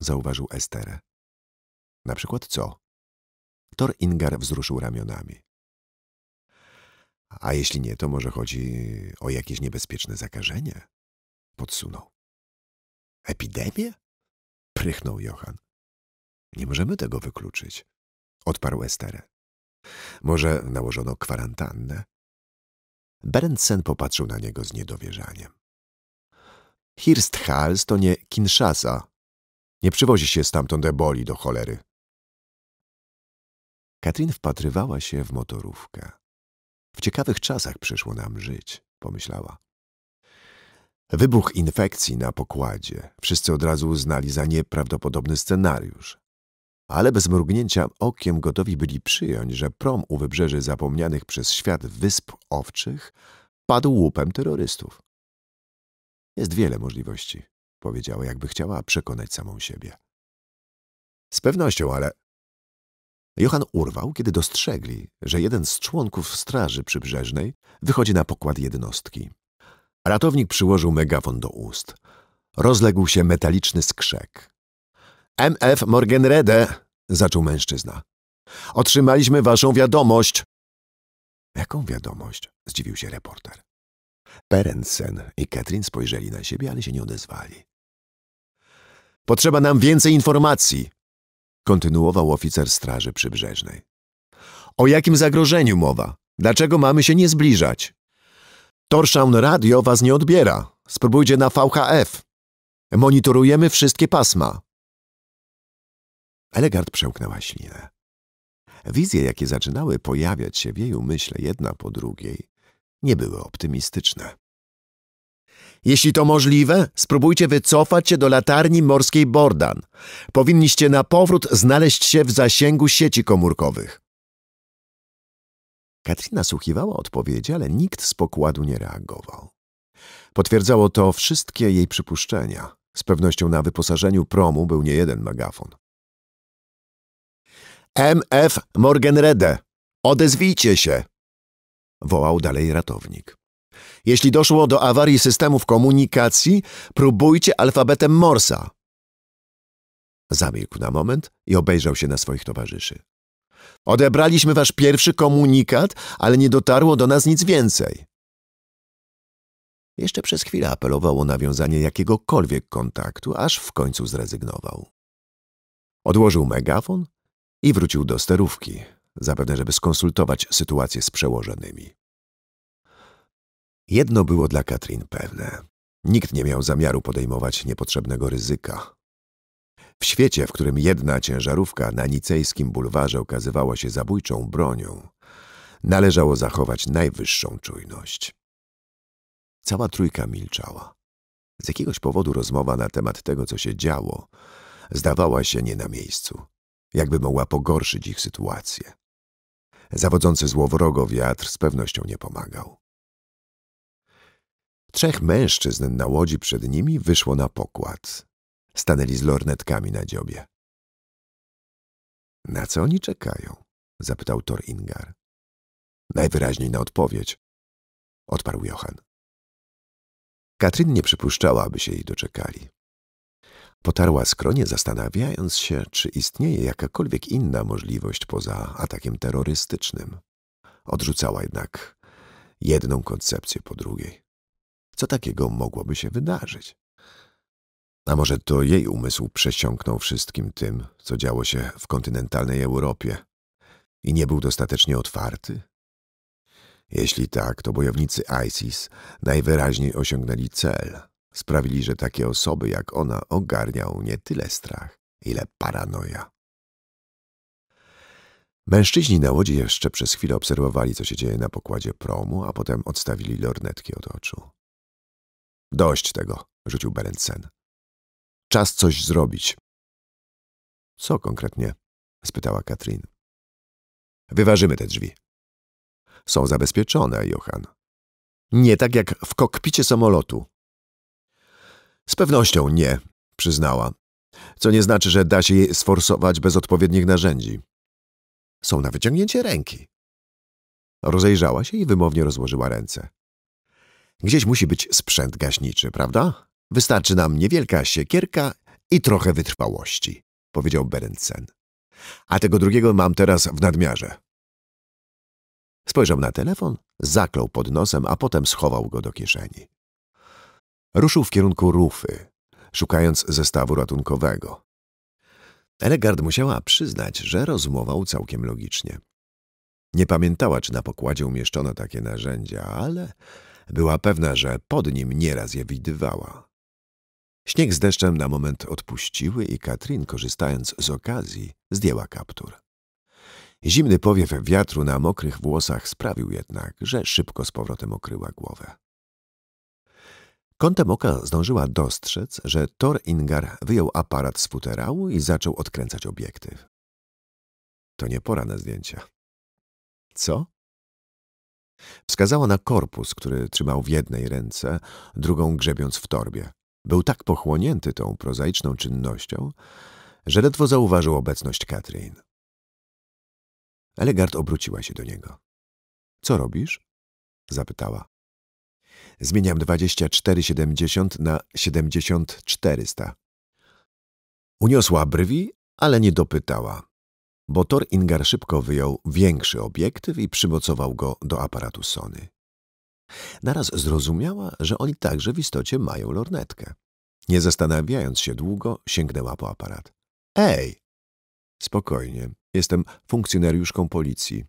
Speaker 1: Zauważył Esterę. Na przykład co? Tor Ingar wzruszył ramionami. A jeśli nie, to może chodzi o jakieś niebezpieczne zakażenie? Podsunął. Epidemię? Prychnął Johan. Nie możemy tego wykluczyć, odparł Esterę. Może nałożono kwarantannę?
Speaker 3: Berendsen popatrzył na niego z niedowierzaniem. Hirsthals to nie Kinshasa. Nie przywozi się stamtąd eboli do cholery. Katrin wpatrywała się w motorówkę. W ciekawych czasach przyszło nam żyć, pomyślała. Wybuch infekcji na pokładzie wszyscy od razu uznali za nieprawdopodobny scenariusz. Ale bez mrugnięcia okiem gotowi byli przyjąć, że prom u wybrzeży zapomnianych przez świat wysp owczych
Speaker 1: padł łupem terrorystów. Jest wiele możliwości, powiedziała, jakby chciała przekonać samą siebie. Z pewnością, ale...
Speaker 3: Johan urwał, kiedy dostrzegli, że jeden z członków straży przybrzeżnej wychodzi na pokład jednostki. Ratownik przyłożył megafon do ust. Rozległ się metaliczny skrzek. MF Morgenrede, zaczął mężczyzna. Otrzymaliśmy waszą wiadomość. Jaką wiadomość? zdziwił się reporter. Perensen i Katrin spojrzeli na siebie, ale się nie odezwali. Potrzeba nam więcej informacji, kontynuował oficer Straży Przybrzeżnej. O jakim zagrożeniu mowa? Dlaczego mamy się nie zbliżać? Torszaun Radio was nie odbiera. Spróbujcie na VHF. Monitorujemy wszystkie pasma. Elegard przełknęła ślinę. Wizje, jakie zaczynały pojawiać się w jej umyśle jedna po drugiej, nie były optymistyczne. Jeśli to możliwe, spróbujcie wycofać się do latarni morskiej Bordan. Powinniście na powrót znaleźć się w zasięgu sieci komórkowych. Katrina słuchiwała odpowiedzi, ale nikt z pokładu nie reagował. Potwierdzało to wszystkie jej przypuszczenia. Z pewnością na wyposażeniu promu był nie jeden megafon. MF Morgenrede! Odezwijcie się! wołał dalej ratownik. Jeśli doszło do awarii systemów komunikacji, próbujcie alfabetem Morsa. Zamilkł na moment i obejrzał się na swoich towarzyszy. Odebraliśmy wasz pierwszy komunikat, ale nie dotarło do nas nic więcej. Jeszcze przez chwilę apelował o nawiązanie jakiegokolwiek kontaktu, aż w końcu zrezygnował. Odłożył megafon i wrócił do sterówki, zapewne żeby skonsultować sytuację z przełożonymi. Jedno było dla Katrin pewne. Nikt nie miał zamiaru podejmować niepotrzebnego ryzyka. W świecie, w którym jedna ciężarówka na nicejskim bulwarze okazywała się zabójczą bronią, należało zachować najwyższą czujność. Cała trójka milczała. Z jakiegoś powodu rozmowa na temat tego, co się działo, zdawała się nie na miejscu, jakby mogła pogorszyć ich sytuację. Zawodzący złowrogo wiatr z pewnością nie pomagał.
Speaker 1: Trzech mężczyzn na łodzi przed nimi wyszło na pokład, Stanęli z lornetkami na dziobie. Na co oni czekają? zapytał Thor Ingar. Najwyraźniej na odpowiedź, odparł Johan. Katrin nie przypuszczała, aby się jej doczekali.
Speaker 3: Potarła skronie, zastanawiając się, czy istnieje jakakolwiek inna możliwość poza atakiem terrorystycznym. Odrzucała jednak jedną koncepcję po drugiej. Co takiego mogłoby się wydarzyć? A może to jej umysł przesiąknął wszystkim tym, co działo się w kontynentalnej Europie i nie był dostatecznie otwarty? Jeśli tak, to bojownicy ISIS najwyraźniej osiągnęli cel. Sprawili, że takie osoby jak ona ogarniał nie tyle strach, ile paranoja. Mężczyźni na łodzi jeszcze przez chwilę obserwowali, co się dzieje na pokładzie promu, a potem
Speaker 1: odstawili lornetki od oczu. Dość tego, rzucił Berensen czas coś zrobić.
Speaker 2: Co konkretnie?
Speaker 1: spytała Katrin. Wyważymy te drzwi. Są zabezpieczone, Johan. Nie tak jak w kokpicie samolotu. Z pewnością nie,
Speaker 3: przyznała. Co nie znaczy, że da się je sforsować bez odpowiednich narzędzi. Są na wyciągnięcie ręki. Rozejrzała się i wymownie rozłożyła ręce. Gdzieś musi być sprzęt gaśniczy, prawda? Wystarczy nam niewielka siekierka i trochę wytrwałości, powiedział Berencen. A tego drugiego mam teraz w nadmiarze. Spojrzał na telefon, zaklął pod nosem, a potem schował go do kieszeni. Ruszył w kierunku rufy, szukając zestawu ratunkowego. Elegard musiała przyznać, że rozmował całkiem logicznie. Nie pamiętała, czy na pokładzie umieszczono takie narzędzia, ale była pewna, że pod nim nieraz je widywała. Śnieg z deszczem na moment odpuściły i Katrin, korzystając z okazji, zdjęła kaptur. Zimny powiew wiatru na mokrych włosach sprawił jednak, że szybko z powrotem okryła głowę. Kątem oka zdążyła dostrzec, że Thor
Speaker 1: Ingar wyjął aparat z futerału i zaczął odkręcać obiektyw. To nie pora na zdjęcia. Co? Wskazała na korpus,
Speaker 3: który trzymał w jednej ręce, drugą grzebiąc w torbie. Był tak pochłonięty tą prozaiczną czynnością, że ledwo zauważył obecność Katrin. Elegard obróciła się do niego. Co robisz? zapytała. Zmieniam 2470 na 7400. Uniosła brwi, ale nie dopytała, bo Tor Ingar szybko wyjął większy obiektyw i przymocował go do aparatu Sony. Naraz zrozumiała, że oni także w istocie mają lornetkę. Nie zastanawiając się długo, sięgnęła po aparat. Ej! Spokojnie, jestem funkcjonariuszką policji.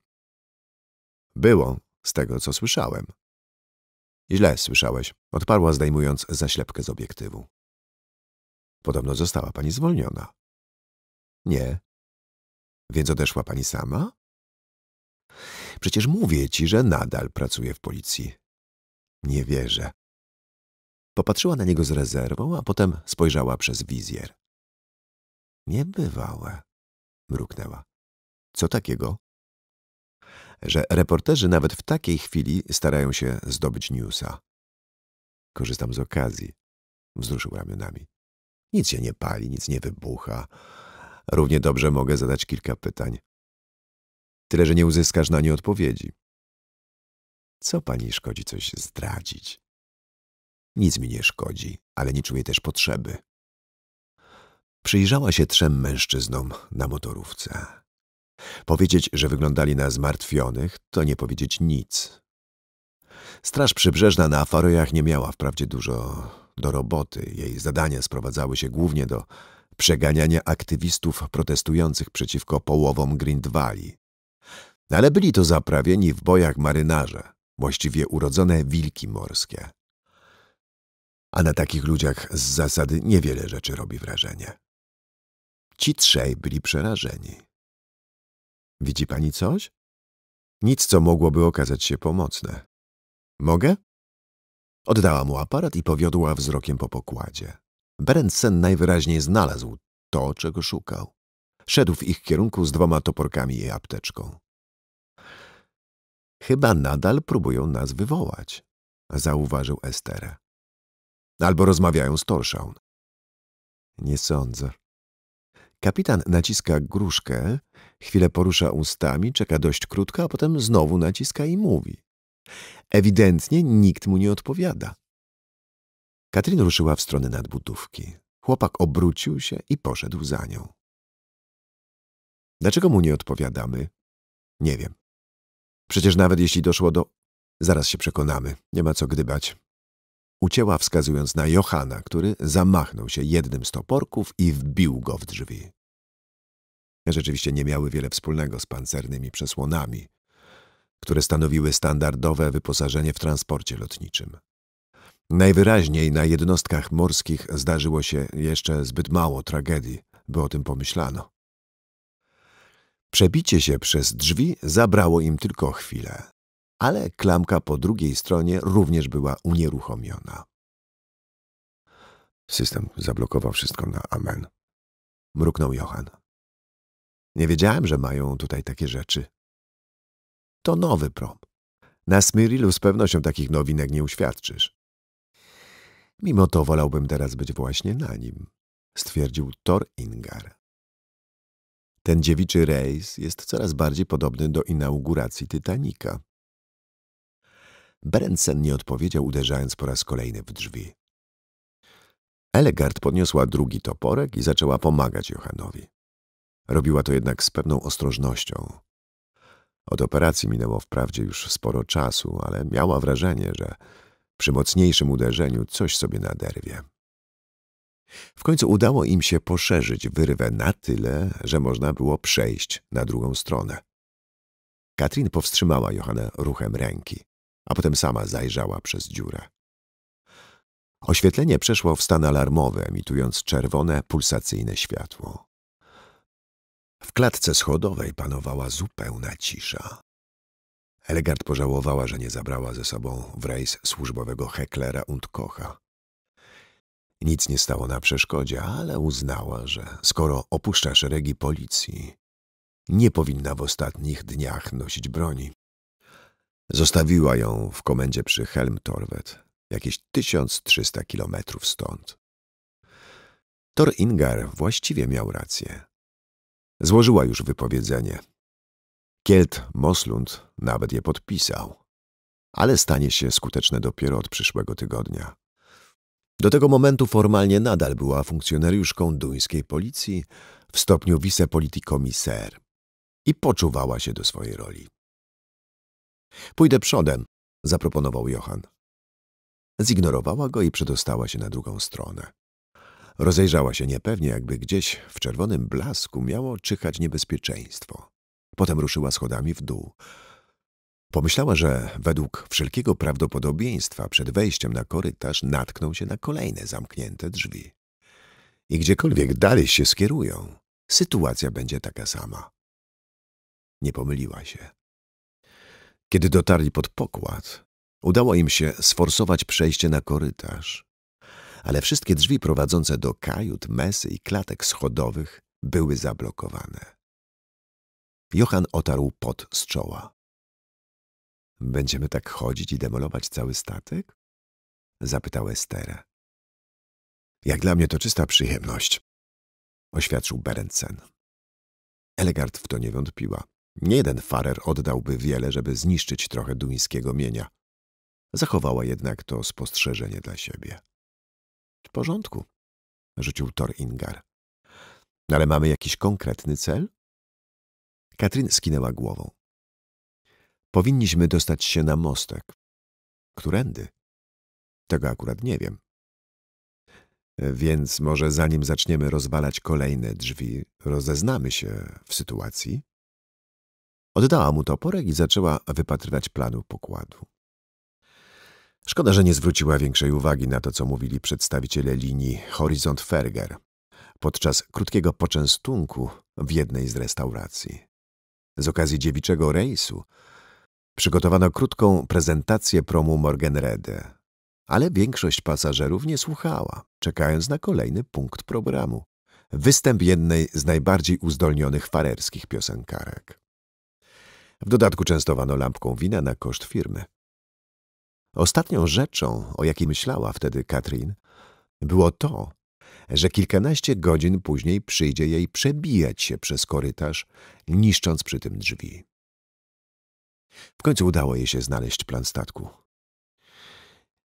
Speaker 3: Było, z tego co słyszałem.
Speaker 1: Źle słyszałeś, odparła zdejmując zaślepkę z obiektywu. Podobno została pani zwolniona. Nie. Więc odeszła
Speaker 3: pani sama? Przecież mówię ci, że nadal pracuję w policji.
Speaker 1: Nie wierzę. Popatrzyła na niego z rezerwą, a potem spojrzała przez wizjer.
Speaker 2: Niebywałe,
Speaker 1: mruknęła.
Speaker 3: Co takiego? Że reporterzy nawet w takiej chwili starają się zdobyć newsa. Korzystam z okazji, wzruszył ramionami. Nic się nie pali, nic nie wybucha. Równie dobrze mogę zadać kilka pytań.
Speaker 1: Tyle, że nie uzyskasz na nie odpowiedzi. Co pani szkodzi coś zdradzić? Nic mi nie szkodzi, ale nie czuję też potrzeby.
Speaker 3: Przyjrzała się trzem mężczyznom na motorówce. Powiedzieć, że wyglądali na zmartwionych, to nie powiedzieć nic. Straż Przybrzeżna na Farojach nie miała wprawdzie dużo do roboty. Jej zadania sprowadzały się głównie do przeganiania aktywistów protestujących przeciwko połowom Grindwali. Ale byli to zaprawieni w bojach marynarze właściwie urodzone wilki morskie. A na takich ludziach z zasady niewiele
Speaker 2: rzeczy robi wrażenie.
Speaker 1: Ci trzej byli przerażeni. Widzi pani coś? Nic, co mogłoby okazać się pomocne.
Speaker 3: Mogę? Oddała mu aparat i powiodła wzrokiem po pokładzie. Berendsen najwyraźniej znalazł to, czego szukał. Szedł w ich kierunku z dwoma toporkami i apteczką. Chyba nadal próbują nas wywołać, zauważył Estera. Albo rozmawiają z Torszaun. Nie sądzę. Kapitan naciska gruszkę, chwilę porusza ustami, czeka dość krótko, a potem znowu naciska i mówi. Ewidentnie nikt mu nie odpowiada. Katrin ruszyła w stronę nadbudówki.
Speaker 1: Chłopak obrócił się i poszedł za nią. Dlaczego mu nie odpowiadamy? Nie wiem. Przecież nawet jeśli doszło do... Zaraz się przekonamy,
Speaker 3: nie ma co gdybać. Ucięła wskazując na Johana, który zamachnął się jednym z toporków i wbił go w drzwi. Rzeczywiście nie miały wiele wspólnego z pancernymi przesłonami, które stanowiły standardowe wyposażenie w transporcie lotniczym. Najwyraźniej na jednostkach morskich zdarzyło się jeszcze zbyt mało tragedii, by o tym pomyślano. Przebicie się przez drzwi zabrało im tylko chwilę, ale klamka po drugiej stronie również była unieruchomiona. System zablokował wszystko na amen. Mruknął Johan. Nie wiedziałem, że mają tutaj takie rzeczy. To nowy prom. Na Smyrilu z pewnością takich nowinek nie uświadczysz. Mimo to wolałbym teraz być właśnie na nim, stwierdził Thor Ingar. Ten dziewiczy rejs jest coraz bardziej podobny do inauguracji Titanika. Berensen nie odpowiedział, uderzając po raz kolejny w drzwi. Elegard podniosła drugi toporek i zaczęła pomagać Johanowi. Robiła to jednak z pewną ostrożnością. Od operacji minęło wprawdzie już sporo czasu, ale miała wrażenie, że przy mocniejszym uderzeniu coś sobie naderwie. W końcu udało im się poszerzyć wyrwę na tyle, że można było przejść na drugą stronę. Katrin powstrzymała Johanę ruchem ręki, a potem sama zajrzała przez dziurę. Oświetlenie przeszło w stan alarmowy, emitując czerwone, pulsacyjne światło. W klatce schodowej panowała zupełna cisza. Elegard pożałowała, że nie zabrała ze sobą w rejs służbowego Hecklera und Kocha. Nic nie stało na przeszkodzie, ale uznała, że skoro opuszcza szeregi policji, nie powinna w ostatnich dniach nosić broni. Zostawiła ją w komendzie przy Helmtorvet, jakieś 1300 kilometrów stąd. Tor Ingar właściwie miał rację. Złożyła już wypowiedzenie. Kielt Moslund nawet je podpisał, ale stanie się skuteczne dopiero od przyszłego tygodnia. Do tego momentu formalnie nadal była funkcjonariuszką duńskiej policji w stopniu wicepolitikomiser i poczuwała się do swojej roli. Pójdę przodem, zaproponował Johan. Zignorowała go i przedostała się na drugą stronę. Rozejrzała się niepewnie, jakby gdzieś w czerwonym blasku miało czyhać niebezpieczeństwo. Potem ruszyła schodami w dół. Pomyślała, że według wszelkiego prawdopodobieństwa przed wejściem na korytarz natkną się na kolejne zamknięte drzwi. I gdziekolwiek dalej się skierują, sytuacja będzie taka sama. Nie pomyliła się. Kiedy dotarli pod pokład, udało im się sforsować przejście na korytarz, ale wszystkie drzwi prowadzące do kajut, mesy i klatek schodowych były zablokowane.
Speaker 1: Johan otarł pot z czoła. Będziemy tak chodzić i demolować cały statek? Zapytał Estera. Jak dla mnie to czysta przyjemność, oświadczył Berencen. Elegard w to nie wątpiła.
Speaker 3: Nie jeden farer oddałby wiele, żeby zniszczyć trochę duńskiego mienia. Zachowała jednak to spostrzeżenie dla siebie. W porządku, rzucił Thor Ingar. Ale mamy jakiś konkretny cel? Katrin skinęła głową. Powinniśmy dostać się na mostek. Którędy? Tego akurat nie wiem. Więc może zanim zaczniemy rozwalać kolejne drzwi, rozeznamy się w sytuacji? Oddała mu toporek i zaczęła wypatrywać planu pokładu. Szkoda, że nie zwróciła większej uwagi na to, co mówili przedstawiciele linii Horizont Ferger podczas krótkiego poczęstunku w jednej z restauracji. Z okazji dziewiczego rejsu Przygotowano krótką prezentację promu Morgenrede, ale większość pasażerów nie słuchała, czekając na kolejny punkt programu. Występ jednej z najbardziej uzdolnionych farerskich piosenkarek. W dodatku częstowano lampką wina na koszt firmy. Ostatnią rzeczą, o jakiej myślała wtedy Katrin, było to, że kilkanaście godzin później przyjdzie jej przebijać się przez korytarz, niszcząc przy tym drzwi. W końcu udało jej się znaleźć plan statku.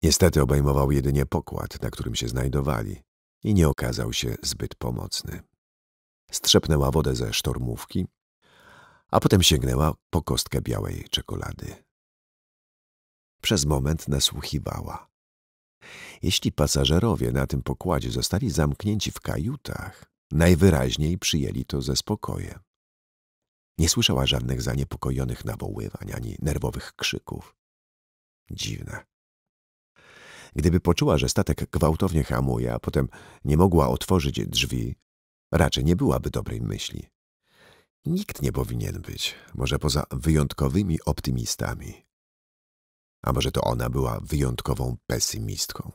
Speaker 3: Niestety obejmował jedynie pokład, na którym się znajdowali i nie okazał się zbyt pomocny. Strzepnęła wodę ze sztormówki, a potem sięgnęła po kostkę białej czekolady. Przez moment nasłuchiwała. Jeśli pasażerowie na tym pokładzie zostali zamknięci w kajutach, najwyraźniej przyjęli to ze spokojem. Nie słyszała żadnych zaniepokojonych nawoływań ani nerwowych krzyków. Dziwne. Gdyby poczuła, że statek gwałtownie hamuje, a potem nie mogła otworzyć drzwi, raczej nie byłaby dobrej myśli. Nikt nie powinien być, może poza wyjątkowymi optymistami. A może to ona była wyjątkową pesymistką?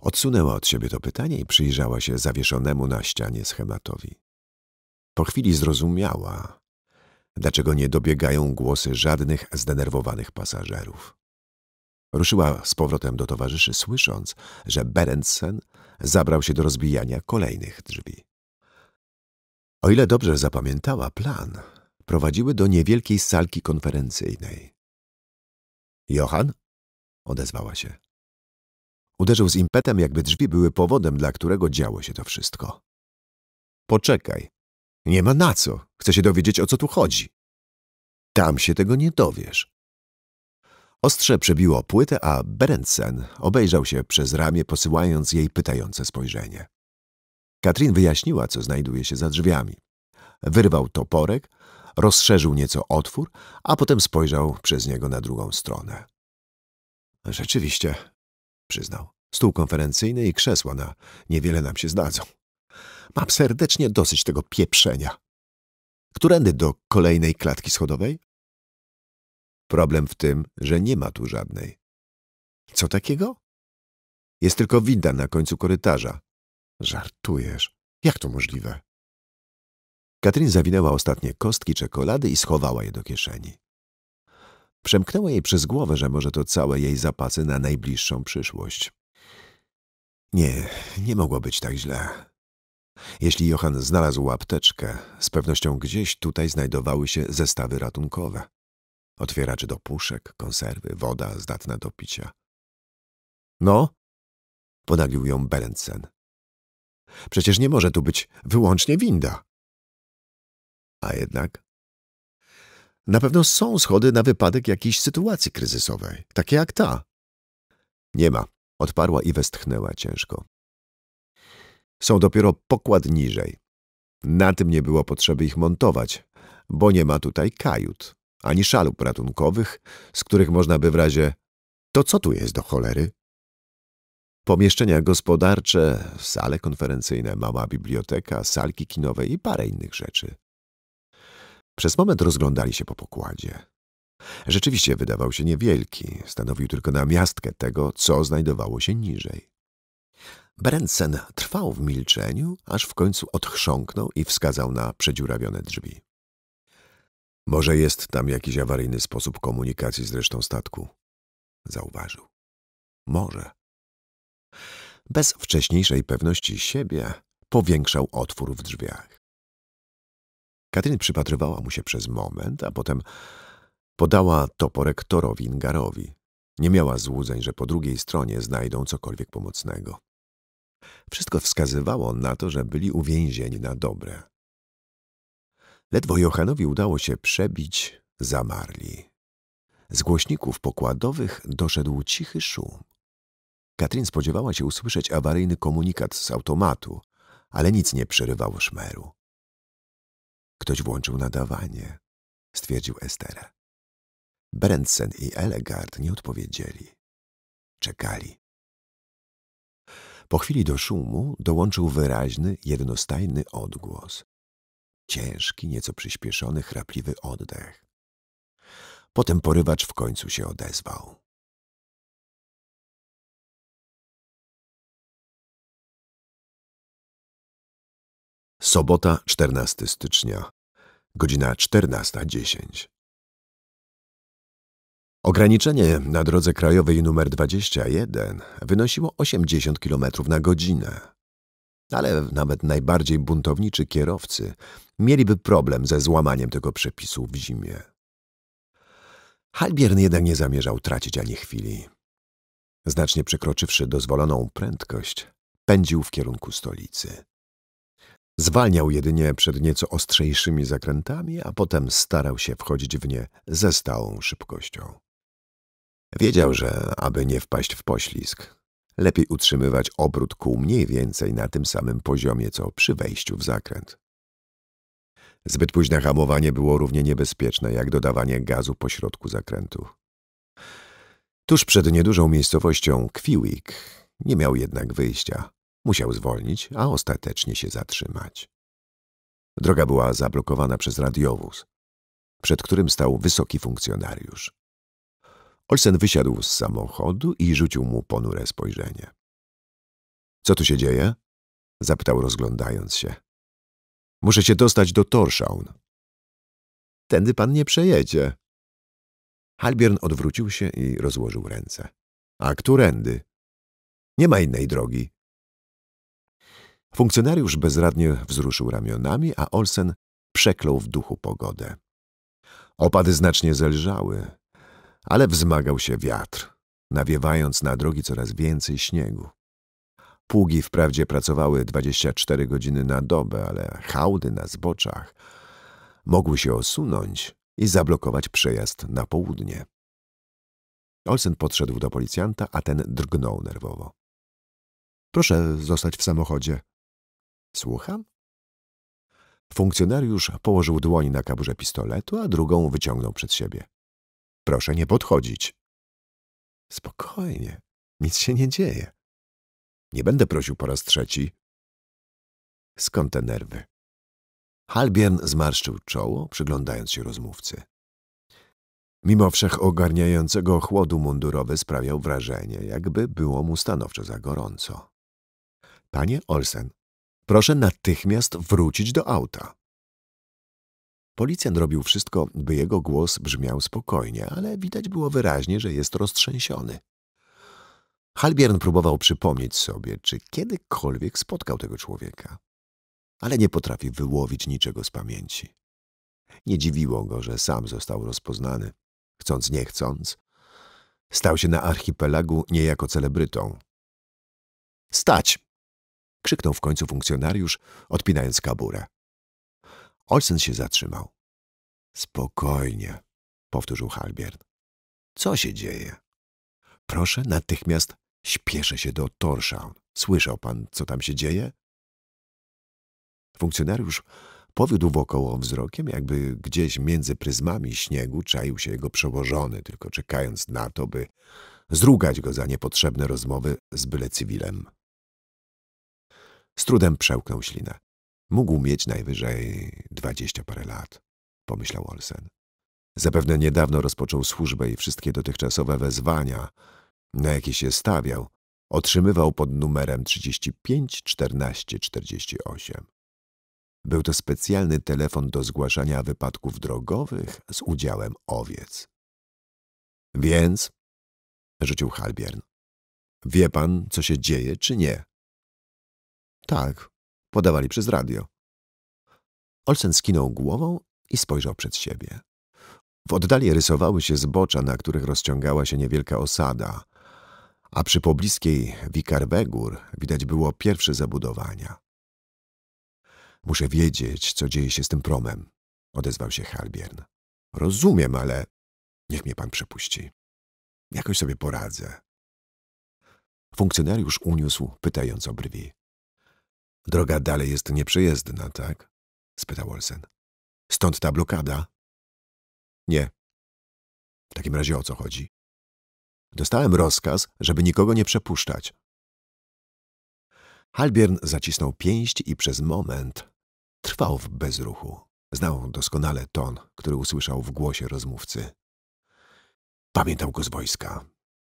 Speaker 3: Odsunęła od siebie to pytanie i przyjrzała się zawieszonemu na ścianie schematowi. Po chwili zrozumiała, dlaczego nie dobiegają głosy żadnych zdenerwowanych pasażerów. Ruszyła z powrotem do towarzyszy, słysząc, że Berendsen zabrał się do rozbijania kolejnych drzwi. O ile dobrze zapamiętała plan, prowadziły do niewielkiej salki konferencyjnej. Johan? odezwała się. Uderzył z impetem, jakby drzwi były powodem, dla którego działo się to wszystko. Poczekaj, nie ma na co. Chcę się dowiedzieć, o co tu chodzi. Tam się tego nie dowiesz. Ostrze przebiło płytę, a Berendsen obejrzał się przez ramię, posyłając jej pytające spojrzenie. Katrin wyjaśniła, co znajduje się za drzwiami. Wyrwał toporek, rozszerzył nieco otwór, a potem spojrzał przez niego na drugą stronę. Rzeczywiście, przyznał. Stół konferencyjny i krzesła na niewiele nam się zdadzą. Mam serdecznie dosyć tego pieprzenia. Którędy do kolejnej klatki schodowej? Problem w tym, że nie ma tu żadnej.
Speaker 1: Co takiego? Jest tylko winda na końcu korytarza. Żartujesz. Jak to możliwe? Katrin zawinęła ostatnie kostki
Speaker 3: czekolady i schowała je do kieszeni. Przemknęło jej przez głowę, że może to całe jej zapasy na najbliższą przyszłość. Nie, nie mogło być tak źle. Jeśli Johan znalazł łapteczkę, z pewnością gdzieś tutaj
Speaker 1: znajdowały się zestawy ratunkowe. Otwieracz do puszek, konserwy, woda zdatna do picia. No? Ponaglił ją Berendsen. Przecież nie może tu być wyłącznie winda. A jednak?
Speaker 3: Na pewno są schody na wypadek jakiejś sytuacji kryzysowej, takie jak ta. Nie ma, odparła i westchnęła ciężko są dopiero pokład niżej. Na tym nie było potrzeby ich montować, bo nie ma tutaj kajut, ani szalup ratunkowych, z których można by w razie to co tu jest do cholery? Pomieszczenia gospodarcze, sale konferencyjne, mała biblioteka, salki kinowe i parę innych rzeczy. Przez moment rozglądali się po pokładzie. Rzeczywiście wydawał się niewielki, stanowił tylko namiastkę tego, co znajdowało się niżej. Brensen trwał w milczeniu, aż w końcu odchrząknął i wskazał na przedziurawione drzwi. Może jest tam jakiś awaryjny sposób komunikacji z resztą statku,
Speaker 2: zauważył.
Speaker 1: Może. Bez wcześniejszej pewności siebie powiększał otwór w drzwiach. Katrin przypatrywała mu
Speaker 3: się przez moment, a potem podała toporek Torowi Ingarowi. Nie miała złudzeń, że po drugiej stronie znajdą cokolwiek pomocnego. Wszystko wskazywało na to, że byli uwięzieni na dobre. Ledwo Johanowi udało się przebić, zamarli. Z głośników pokładowych doszedł cichy szum. Katrin spodziewała się usłyszeć awaryjny komunikat z automatu, ale nic nie przerywało szmeru. Ktoś włączył nadawanie,
Speaker 1: stwierdził Estera. Berendsen i Elegard nie odpowiedzieli. Czekali. Po chwili do szumu dołączył
Speaker 3: wyraźny, jednostajny odgłos. Ciężki, nieco przyspieszony,
Speaker 2: chrapliwy oddech. Potem porywacz w końcu się odezwał.
Speaker 1: Sobota, 14 stycznia, godzina 14.10. Ograniczenie na drodze
Speaker 3: krajowej nr 21 wynosiło 80 km na godzinę. Ale nawet najbardziej buntowniczy kierowcy mieliby problem ze złamaniem tego przepisu w zimie. Halbiern jednak nie zamierzał tracić ani chwili. Znacznie przekroczywszy dozwoloną prędkość, pędził w kierunku
Speaker 1: stolicy.
Speaker 3: Zwalniał jedynie przed nieco ostrzejszymi zakrętami, a potem starał się wchodzić w nie ze stałą szybkością. Wiedział, że aby nie wpaść w poślizg, lepiej utrzymywać obrót kół mniej więcej na tym samym poziomie, co przy wejściu w zakręt. Zbyt późne hamowanie było równie niebezpieczne, jak dodawanie gazu po środku zakrętu. Tuż przed niedużą miejscowością Kwiwik nie miał jednak wyjścia. Musiał zwolnić, a ostatecznie się zatrzymać. Droga była zablokowana przez radiowóz, przed którym stał wysoki funkcjonariusz. Olsen wysiadł z
Speaker 1: samochodu i rzucił mu ponure spojrzenie. – Co tu się dzieje? – zapytał rozglądając się. – Muszę się dostać do Torszaun. – Tędy pan nie przejedzie. Halbiern odwrócił się i rozłożył ręce. – A którędy? – Nie ma innej drogi.
Speaker 3: Funkcjonariusz bezradnie wzruszył ramionami, a Olsen przeklął w duchu pogodę. Opady znacznie zelżały, ale wzmagał się wiatr, nawiewając na drogi coraz więcej śniegu. Pługi wprawdzie pracowały 24 godziny na dobę, ale hałdy na zboczach mogły się osunąć i zablokować przejazd na południe. Olsen podszedł do policjanta, a ten drgnął nerwowo. Proszę zostać w samochodzie. Słucham? Funkcjonariusz położył dłoń na kaburze pistoletu, a drugą wyciągnął przed siebie. Proszę nie podchodzić.
Speaker 2: Spokojnie,
Speaker 3: nic się nie dzieje. Nie będę prosił po raz trzeci. Skąd te nerwy? Halbiern zmarszczył czoło, przyglądając się rozmówcy. Mimo wszechogarniającego chłodu mundurowy sprawiał wrażenie, jakby było mu stanowczo za gorąco. Panie Olsen, proszę natychmiast wrócić do auta. Policjant robił wszystko, by jego głos brzmiał spokojnie, ale widać było wyraźnie, że jest roztrzęsiony. Halbiern próbował przypomnieć sobie, czy kiedykolwiek spotkał tego człowieka, ale nie potrafił wyłowić niczego z pamięci. Nie dziwiło go, że sam został rozpoznany. Chcąc nie chcąc, stał się na archipelagu niejako celebrytą. Stać! krzyknął w końcu
Speaker 1: funkcjonariusz, odpinając kaburę. Olsen się zatrzymał. Spokojnie, powtórzył Halbier. Co się dzieje?
Speaker 3: Proszę, natychmiast śpieszę się do Torshaun. Słyszał pan, co tam się dzieje? Funkcjonariusz powiódł wokoło wzrokiem, jakby gdzieś między pryzmami śniegu czaił się jego przełożony, tylko czekając na to, by zrugać go za niepotrzebne rozmowy z byle cywilem. Z trudem przełknął ślinę. Mógł mieć najwyżej dwadzieścia parę lat, pomyślał Olsen. Zapewne niedawno rozpoczął służbę i wszystkie dotychczasowe wezwania, na jakie się stawiał, otrzymywał pod numerem 35 14 48. Był to specjalny telefon do zgłaszania wypadków
Speaker 1: drogowych z udziałem owiec. Więc, rzucił Halbiern, wie pan, co się dzieje, czy nie? Tak,
Speaker 3: Podawali przez radio. Olsen skinął głową i spojrzał przed siebie. W oddali rysowały się zbocza, na których rozciągała się niewielka osada, a przy pobliskiej Wikarbegur widać było pierwsze zabudowania.
Speaker 1: Muszę wiedzieć, co dzieje się z tym promem, odezwał się Halbiern. Rozumiem, ale niech mnie pan przepuści. Jakoś sobie poradzę. Funkcjonariusz uniósł o brwi. Droga dalej jest nieprzejezdna, tak? spytał Olsen. Stąd ta blokada? Nie. W takim razie o co chodzi? Dostałem rozkaz, żeby nikogo nie przepuszczać. Halbiern zacisnął
Speaker 3: pięść i przez moment trwał w bezruchu. Znał doskonale ton, który usłyszał w głosie rozmówcy. Pamiętał go z wojska.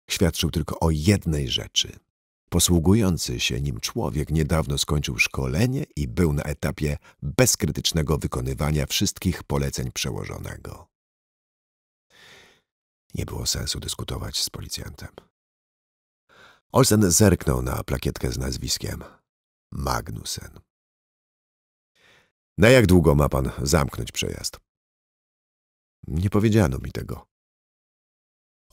Speaker 3: Świadczył tylko o jednej rzeczy. Posługujący się nim człowiek niedawno skończył szkolenie i był na etapie bezkrytycznego wykonywania wszystkich poleceń
Speaker 1: przełożonego. Nie było sensu dyskutować z policjantem. Olsen zerknął na plakietkę z nazwiskiem Magnusen. Na jak długo ma pan zamknąć przejazd? Nie powiedziano mi tego.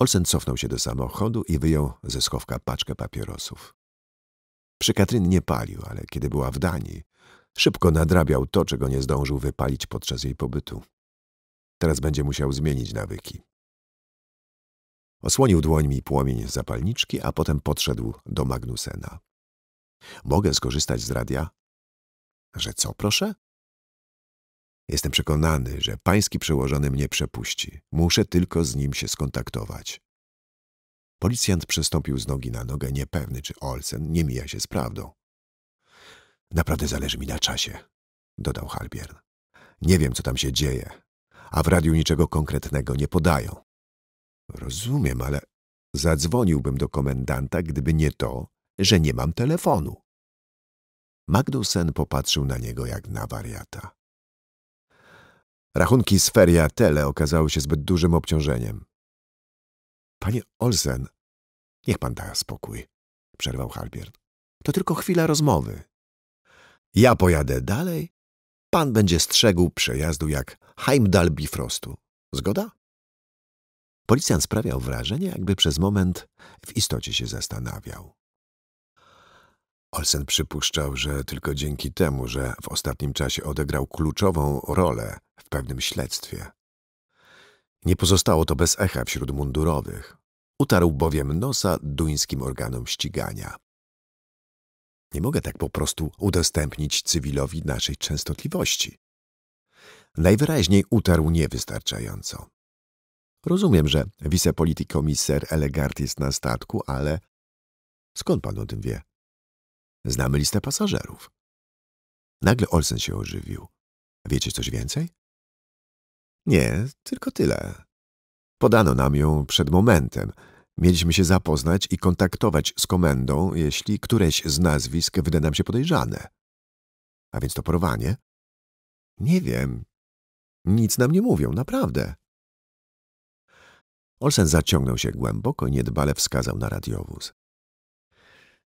Speaker 1: Olsen cofnął się do samochodu i
Speaker 3: wyjął ze schowka paczkę papierosów. Przy Katryn nie palił, ale kiedy była w Danii, szybko nadrabiał to, czego nie zdążył wypalić podczas jej pobytu. Teraz będzie musiał zmienić nawyki. Osłonił dłońmi płomień zapalniczki, a potem podszedł do Magnusena. Mogę skorzystać z radia? Że co, proszę? Jestem przekonany, że pański przełożony mnie przepuści. Muszę tylko z nim się skontaktować. Policjant przystąpił z nogi na nogę, niepewny, czy Olsen nie mija się z prawdą. Naprawdę zależy mi na czasie, dodał Halbiern. Nie wiem, co tam się dzieje, a w radiu niczego konkretnego nie podają. Rozumiem, ale zadzwoniłbym do komendanta, gdyby nie to, że nie mam telefonu. Magnusen popatrzył na
Speaker 1: niego jak na wariata.
Speaker 3: Rachunki z feria tele okazały się zbyt dużym obciążeniem. Panie Olsen, niech pan da spokój, przerwał Halbiert. To tylko chwila rozmowy. Ja pojadę dalej, pan będzie strzegł przejazdu jak Heimdall Bifrostu. Zgoda? Policjant sprawiał wrażenie, jakby przez moment w istocie się zastanawiał. Olsen przypuszczał, że tylko dzięki temu, że w ostatnim czasie odegrał kluczową rolę w pewnym śledztwie. Nie pozostało to bez echa wśród mundurowych. Utarł bowiem nosa duńskim organom ścigania. Nie mogę tak po prostu udostępnić cywilowi naszej częstotliwości. Najwyraźniej utarł niewystarczająco. Rozumiem, że wicepolitikomiser Elegart jest na statku,
Speaker 1: ale skąd pan o tym wie? Znamy listę pasażerów. Nagle Olsen się ożywił. Wiecie coś więcej?
Speaker 3: Nie, tylko tyle. Podano nam ją przed momentem. Mieliśmy się zapoznać i kontaktować z komendą, jeśli któreś z nazwisk wyda nam się podejrzane.
Speaker 1: A więc to porwanie? Nie wiem. Nic nam nie mówią, naprawdę. Olsen zaciągnął się głęboko i niedbale wskazał
Speaker 3: na radiowóz.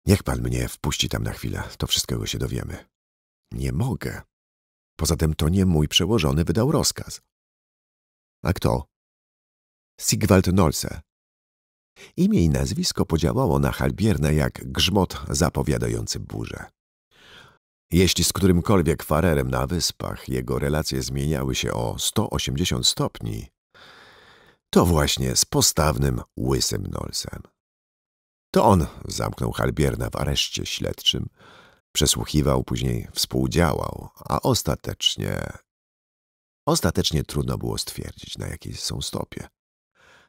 Speaker 3: Niech pan mnie wpuści tam na chwilę, to wszystkiego się dowiemy.
Speaker 1: Nie mogę. Poza tym to nie mój przełożony wydał rozkaz. A kto? Sigwald Nolse. Imię i nazwisko
Speaker 3: podziałało na halbierne jak grzmot zapowiadający burzę. Jeśli z którymkolwiek farerem na wyspach jego relacje zmieniały się o 180 stopni, to właśnie z postawnym, łysym Nolsem. To on zamknął Halbierna w areszcie śledczym, przesłuchiwał, później współdziałał, a ostatecznie... Ostatecznie trudno było stwierdzić, na jakiej są stopie.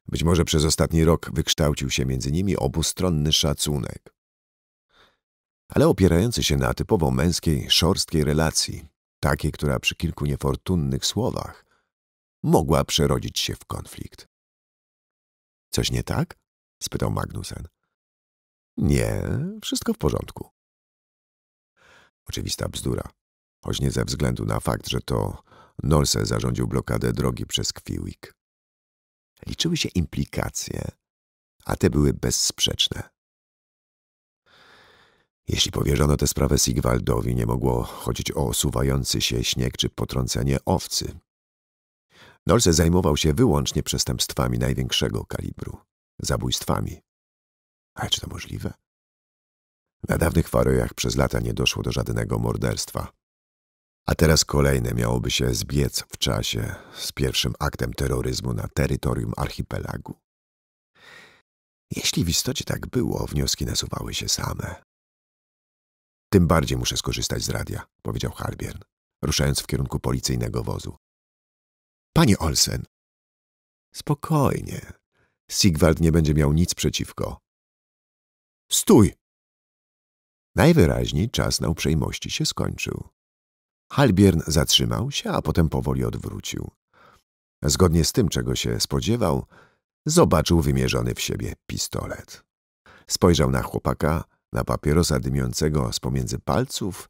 Speaker 3: Być może przez ostatni rok wykształcił się między nimi obustronny szacunek. Ale opierający się na typowo męskiej, szorstkiej relacji, takiej, która przy kilku niefortunnych słowach mogła
Speaker 1: przerodzić się w konflikt. Coś nie tak? spytał Magnusen. Nie, wszystko w porządku. Oczywista
Speaker 3: bzdura, choć nie ze względu na fakt, że to Nolse zarządził blokadę drogi przez
Speaker 1: Kwiwik. Liczyły się implikacje, a te były bezsprzeczne. Jeśli powierzono tę sprawę Sigwaldowi, nie
Speaker 3: mogło chodzić o osuwający się śnieg czy potrącenie owcy. Nolse zajmował się wyłącznie przestępstwami największego kalibru, zabójstwami. Ale czy to możliwe? Na dawnych farojach przez lata nie doszło do żadnego morderstwa. A teraz kolejne miałoby się zbiec w czasie z pierwszym aktem terroryzmu na terytorium archipelagu. Jeśli w istocie tak było, wnioski nasuwały się same. Tym bardziej muszę skorzystać z radia, powiedział Harbiern, ruszając w kierunku policyjnego wozu. Panie Olsen!
Speaker 1: Spokojnie. Sigwald nie będzie miał nic przeciwko. Stój! Najwyraźniej czas na uprzejmości się skończył. Halbiern zatrzymał się, a potem powoli odwrócił.
Speaker 3: Zgodnie z tym, czego się spodziewał, zobaczył wymierzony w siebie pistolet. Spojrzał na chłopaka, na papierosa dymiącego z pomiędzy palców,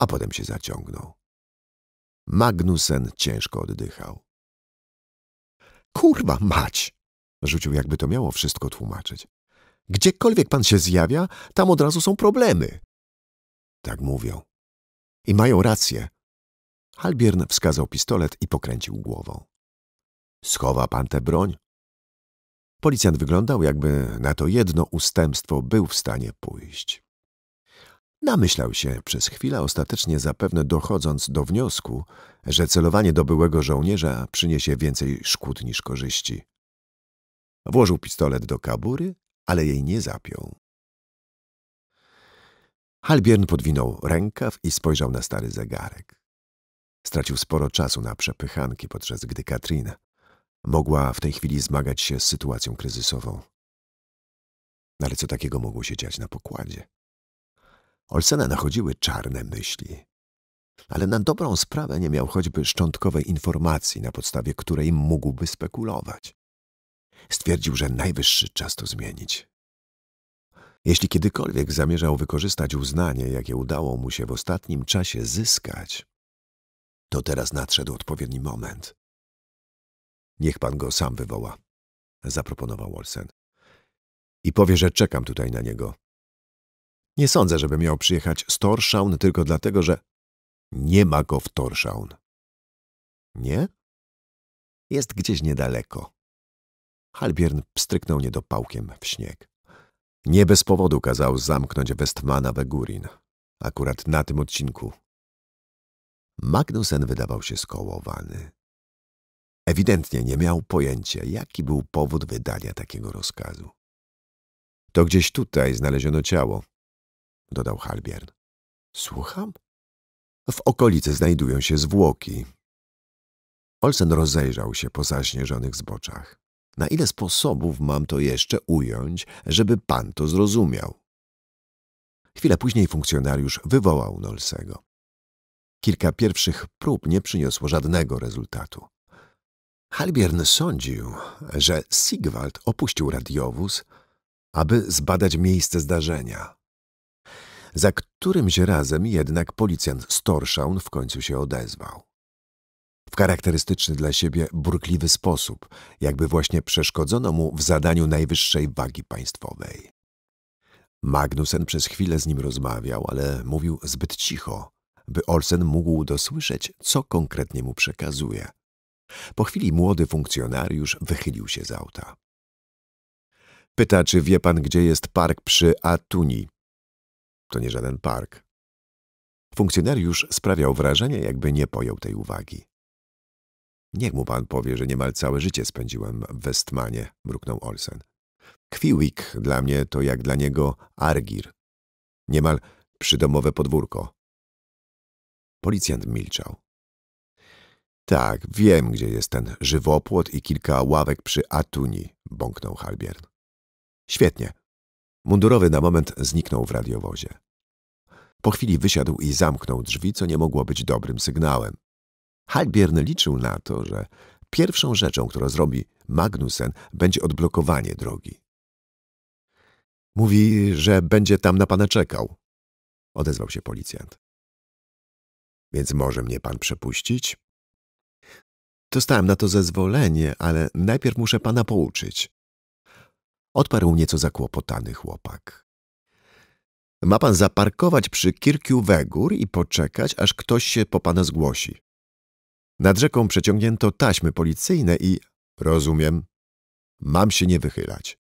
Speaker 3: a potem się zaciągnął. Magnusen ciężko oddychał. Kurwa mać! Rzucił, jakby to miało wszystko tłumaczyć. Gdziekolwiek pan się zjawia, tam od razu są problemy. Tak mówią. I mają rację. Halbiern wskazał pistolet i pokręcił głową. Schowa pan tę broń? Policjant wyglądał, jakby na to jedno ustępstwo był w stanie pójść. Namyślał się przez chwilę, ostatecznie zapewne dochodząc do wniosku, że celowanie do byłego żołnierza przyniesie więcej szkód niż korzyści. Włożył pistolet do kabury ale jej nie zapiął. Halbiern podwinął rękaw i spojrzał na stary zegarek. Stracił sporo czasu na przepychanki, podczas gdy Katrina mogła w tej chwili zmagać się z sytuacją kryzysową. No ale co takiego mogło się dziać na pokładzie? Olsena nachodziły czarne myśli, ale na dobrą sprawę nie miał choćby szczątkowej informacji, na podstawie której mógłby spekulować stwierdził, że najwyższy czas to zmienić. Jeśli kiedykolwiek zamierzał wykorzystać uznanie, jakie udało mu się w ostatnim
Speaker 1: czasie zyskać, to teraz nadszedł odpowiedni moment. Niech pan go sam wywoła, zaproponował Olsen. I
Speaker 3: powie, że czekam tutaj na niego. Nie sądzę, żeby miał przyjechać z Torszaun tylko
Speaker 1: dlatego, że nie ma go w Torszaun. Nie? Jest gdzieś niedaleko. Halbiern pstryknął niedopałkiem w śnieg.
Speaker 3: Nie bez powodu kazał zamknąć Westmana Gurin, Akurat na tym odcinku. Magnusen wydawał się skołowany. Ewidentnie nie miał pojęcia, jaki był powód wydania takiego rozkazu.
Speaker 1: To gdzieś tutaj znaleziono ciało, dodał Halbiern. Słucham? W okolicy znajdują się zwłoki. Olsen rozejrzał
Speaker 3: się po zaśnieżonych zboczach. Na ile sposobów mam to jeszcze ująć, żeby pan to zrozumiał? Chwilę później funkcjonariusz wywołał Nolsego. Kilka pierwszych prób nie przyniosło żadnego rezultatu. Halbiern sądził, że Sigwald opuścił radiowóz, aby zbadać miejsce zdarzenia. Za którymś razem jednak policjant Storszaun w końcu się odezwał w charakterystyczny dla siebie burkliwy sposób, jakby właśnie przeszkodzono mu w zadaniu najwyższej wagi państwowej. Magnusen przez chwilę z nim rozmawiał, ale mówił zbyt cicho, by Olsen mógł dosłyszeć, co konkretnie mu przekazuje. Po chwili młody funkcjonariusz wychylił się z auta. Pyta, czy wie pan, gdzie jest park przy Atuni. To nie żaden park. Funkcjonariusz sprawiał wrażenie, jakby nie pojął tej uwagi. Niech mu pan powie, że niemal całe życie spędziłem w Westmanie, mruknął Olsen. Kwiwik dla mnie to jak dla niego Argir. Niemal przydomowe podwórko. Policjant milczał. Tak, wiem, gdzie jest ten żywopłot i kilka ławek przy Atuni, bąknął Halbiern. Świetnie. Mundurowy na moment zniknął w radiowozie. Po chwili wysiadł i zamknął drzwi, co nie mogło być dobrym sygnałem. Halbierny liczył na to, że pierwszą rzeczą, którą zrobi Magnusen, będzie odblokowanie drogi. Mówi, że będzie tam na pana czekał, odezwał się policjant. Więc może mnie pan przepuścić? Dostałem na to zezwolenie, ale najpierw muszę pana pouczyć. Odparł nieco zakłopotany chłopak. Ma pan zaparkować przy kirkiu Wegór i poczekać, aż ktoś się po pana zgłosi. Nad rzeką przeciągnięto taśmy policyjne i... Rozumiem. Mam się nie wychylać.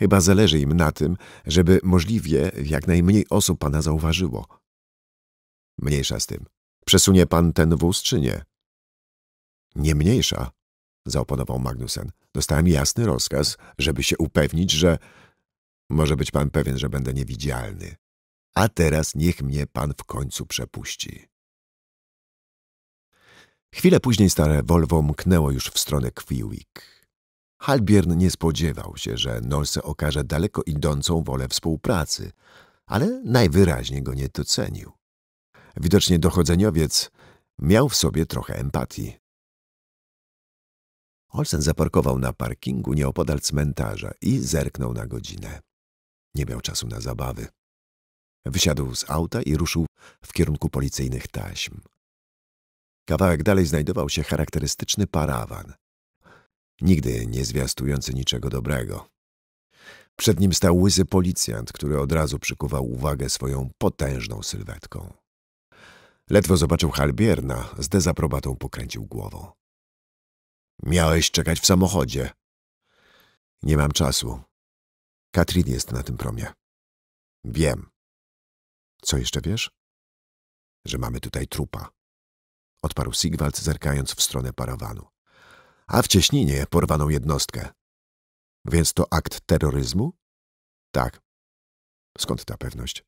Speaker 3: Chyba zależy im na tym, żeby możliwie jak najmniej osób pana zauważyło. Mniejsza z tym. Przesunie pan ten wóz, czy nie? Nie mniejsza, zaoponował Magnusen. Dostałem jasny rozkaz, żeby się upewnić, że... Może być pan pewien, że będę niewidzialny. A teraz niech mnie pan w końcu przepuści. Chwilę później stare Volvo mknęło już w stronę Kwiwik. Halbiern nie spodziewał się, że Nolse okaże daleko idącą wolę współpracy, ale najwyraźniej go nie docenił. Widocznie dochodzeniowiec miał w sobie trochę empatii. Olsen zaparkował na parkingu nieopodal cmentarza i zerknął na godzinę. Nie miał czasu na zabawy. Wysiadł z auta i ruszył w kierunku policyjnych taśm. Kawałek dalej znajdował się charakterystyczny parawan. Nigdy nie zwiastujący niczego dobrego. Przed nim stał łysy policjant, który od razu przykuwał uwagę swoją potężną sylwetką. Ledwo zobaczył Halbierna, z dezaprobatą pokręcił głową.
Speaker 1: Miałeś czekać w samochodzie. Nie mam czasu. Katrin jest na tym promie. Wiem. Co jeszcze wiesz? Że mamy tutaj trupa odparł Sigwald, zerkając w stronę parawanu.
Speaker 3: A w Cieśninie porwano jednostkę. Więc to akt terroryzmu?
Speaker 1: Tak. Skąd ta pewność?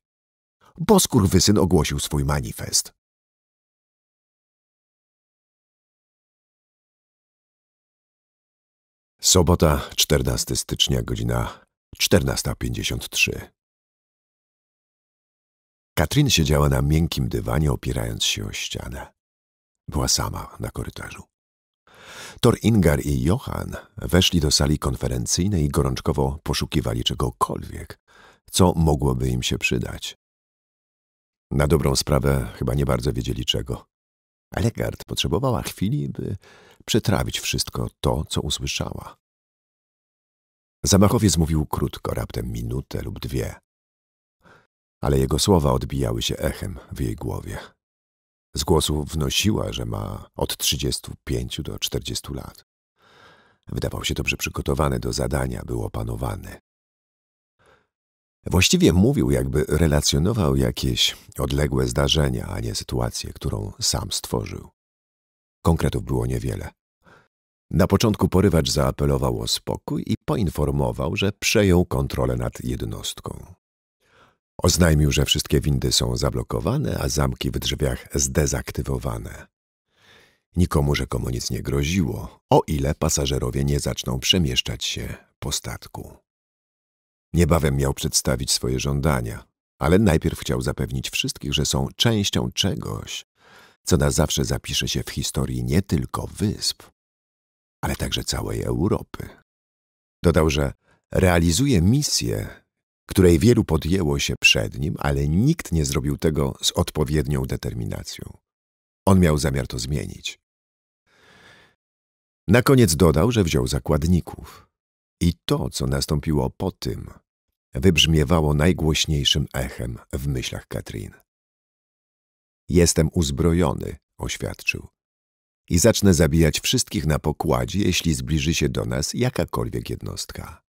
Speaker 1: Bo skurwysyn ogłosił swój
Speaker 2: manifest.
Speaker 1: Sobota, 14 stycznia, godzina 14.53. Katrin siedziała na miękkim dywanie, opierając się o ścianę. Była sama na korytarzu.
Speaker 3: Tor Ingar i Johan weszli do sali konferencyjnej i gorączkowo poszukiwali czegokolwiek, co mogłoby im się przydać. Na dobrą sprawę chyba nie bardzo wiedzieli czego. Legard potrzebowała chwili, by przetrawić wszystko to, co usłyszała. Zamachowiec mówił krótko, raptem minutę lub dwie, ale jego słowa odbijały się echem w jej głowie. Z głosu wnosiła, że ma od 35 do 40 lat. Wydawał się dobrze przygotowany do zadania, był opanowany. Właściwie mówił, jakby relacjonował jakieś odległe zdarzenia, a nie sytuację, którą sam stworzył. Konkretów było niewiele. Na początku porywacz zaapelował o spokój i poinformował, że przejął kontrolę nad jednostką. Oznajmił, że wszystkie windy są zablokowane, a zamki w drzwiach zdezaktywowane. Nikomu rzekomo nic nie groziło, o ile pasażerowie nie zaczną przemieszczać się po statku. Niebawem miał przedstawić swoje żądania, ale najpierw chciał zapewnić wszystkich, że są częścią czegoś, co na zawsze zapisze się w historii nie tylko wysp, ale także całej Europy. Dodał, że realizuje misję, której wielu podjęło się przed nim, ale nikt nie zrobił tego z odpowiednią determinacją. On miał zamiar to zmienić. Na koniec dodał, że wziął zakładników. I to, co nastąpiło po tym, wybrzmiewało najgłośniejszym echem w myślach Katrin. Jestem uzbrojony, oświadczył. I zacznę zabijać wszystkich na pokładzie, jeśli zbliży się do nas jakakolwiek jednostka.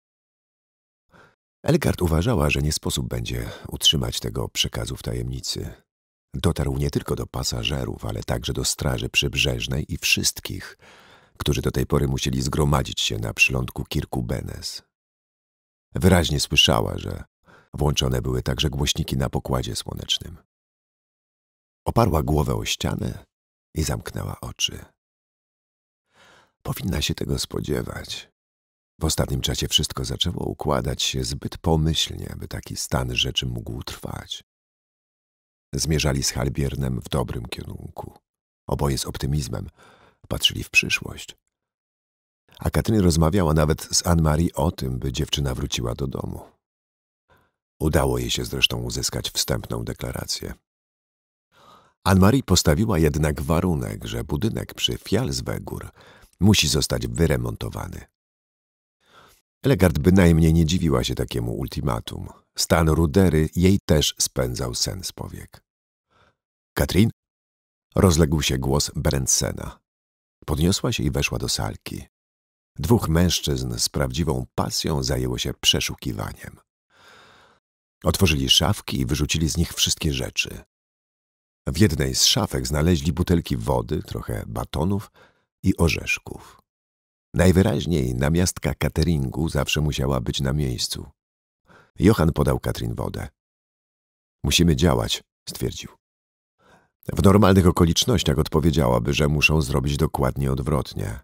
Speaker 3: Elgard uważała, że nie sposób będzie utrzymać tego przekazu w tajemnicy. Dotarł nie tylko do pasażerów, ale także do straży przybrzeżnej i wszystkich, którzy do tej pory musieli zgromadzić się na przylądku Kirkubenes. Wyraźnie słyszała,
Speaker 1: że włączone były także głośniki na pokładzie słonecznym. Oparła głowę o ścianę i zamknęła oczy.
Speaker 3: Powinna się tego spodziewać. W ostatnim czasie wszystko zaczęło układać się zbyt pomyślnie, aby taki stan rzeczy mógł trwać. Zmierzali z Halbiernem w dobrym kierunku. Oboje z optymizmem patrzyli w przyszłość. A Katryn rozmawiała nawet z Anne-Marie o tym, by dziewczyna wróciła do domu. Udało jej się zresztą uzyskać wstępną deklarację. Anne-Marie postawiła jednak warunek, że budynek przy Fjallswegur musi zostać wyremontowany. Legard bynajmniej nie dziwiła się takiemu ultimatum. Stan rudery jej też spędzał sen z powiek. Katrin? Rozległ się głos Berendsena. Podniosła się i weszła do salki. Dwóch mężczyzn z prawdziwą pasją zajęło się przeszukiwaniem. Otworzyli szafki i wyrzucili z nich wszystkie rzeczy. W jednej z szafek znaleźli butelki wody, trochę batonów i orzeszków. Najwyraźniej namiastka cateringu zawsze musiała być na miejscu. Johan podał Katrin wodę. Musimy działać, stwierdził. W normalnych okolicznościach odpowiedziałaby, że muszą zrobić dokładnie odwrotnie.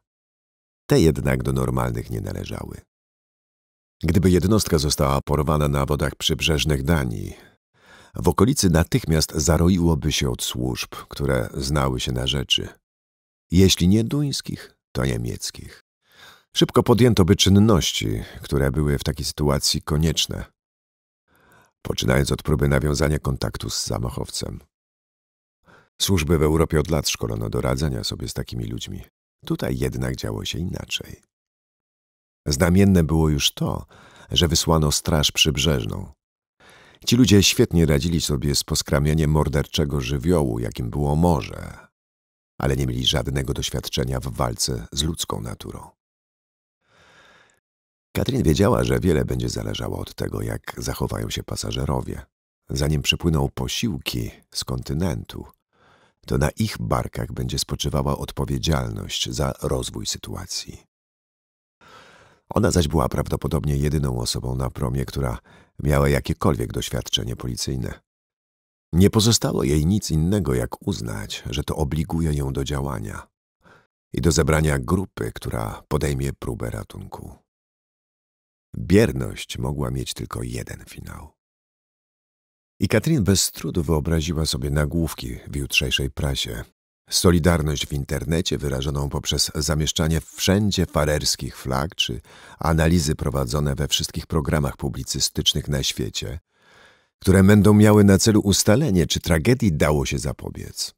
Speaker 3: Te jednak do normalnych nie należały. Gdyby jednostka została porwana na wodach przybrzeżnych Danii, w okolicy natychmiast zaroiłoby się od służb, które znały się na rzeczy. Jeśli nie duńskich, to niemieckich. Szybko podjęto by czynności, które były w takiej sytuacji konieczne, poczynając od próby nawiązania kontaktu z zamachowcem. Służby w Europie od lat szkolono do radzenia sobie z takimi ludźmi. Tutaj jednak działo się inaczej. Znamienne było już to, że wysłano straż przybrzeżną. Ci ludzie świetnie radzili sobie z poskramieniem morderczego żywiołu, jakim było morze, ale nie mieli żadnego doświadczenia w walce z ludzką naturą. Katrin wiedziała, że wiele będzie zależało od tego, jak zachowają się pasażerowie. Zanim przypłyną posiłki z kontynentu, to na ich barkach będzie spoczywała odpowiedzialność za rozwój sytuacji. Ona zaś była prawdopodobnie jedyną osobą na promie, która miała jakiekolwiek doświadczenie policyjne. Nie pozostało jej nic innego, jak uznać, że to obliguje ją do działania i do zebrania grupy, która podejmie próbę ratunku. Bierność mogła mieć tylko jeden finał. I Katrin bez trudu wyobraziła sobie nagłówki w jutrzejszej prasie. Solidarność w internecie wyrażoną poprzez zamieszczanie wszędzie farerskich flag czy analizy prowadzone we wszystkich programach publicystycznych na świecie, które będą miały na celu ustalenie, czy tragedii dało się
Speaker 1: zapobiec.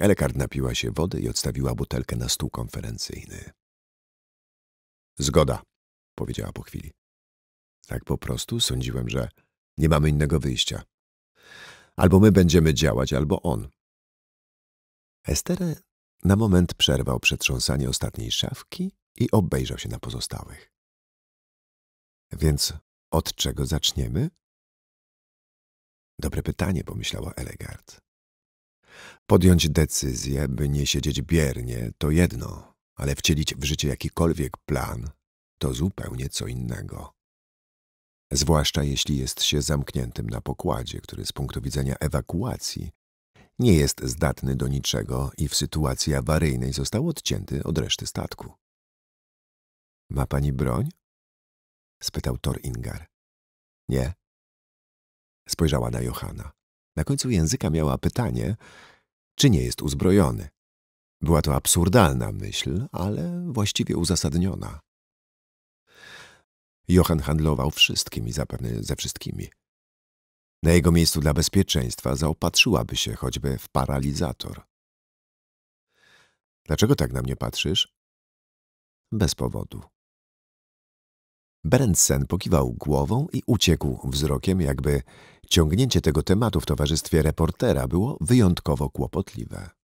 Speaker 1: Elekard napiła się wody i odstawiła butelkę na stół konferencyjny. Zgoda, powiedziała po chwili. Tak po prostu sądziłem, że nie mamy innego wyjścia. Albo my będziemy działać, albo on. Esterę na moment przerwał przetrząsanie ostatniej szafki i obejrzał się na pozostałych. Więc od czego zaczniemy? Dobre pytanie, pomyślała Elegard.
Speaker 3: Podjąć decyzję, by nie siedzieć biernie, to jedno, ale wcielić w życie jakikolwiek plan to zupełnie co innego. Zwłaszcza jeśli jest się zamkniętym na pokładzie, który z punktu widzenia ewakuacji nie jest zdatny do niczego i w sytuacji awaryjnej został odcięty od reszty
Speaker 2: statku. Ma pani broń? spytał Thor Ingar. Nie. Spojrzała na Johana. Na końcu języka miała
Speaker 3: pytanie, czy nie jest uzbrojony. Była to absurdalna myśl, ale właściwie uzasadniona. Johan handlował wszystkim i zapewne ze wszystkimi. Na jego miejscu dla bezpieczeństwa zaopatrzyłaby się
Speaker 1: choćby w paralizator. Dlaczego tak na mnie patrzysz? Bez powodu. Berendsen pokiwał głową
Speaker 3: i uciekł wzrokiem, jakby ciągnięcie tego tematu w towarzystwie reportera było wyjątkowo kłopotliwe.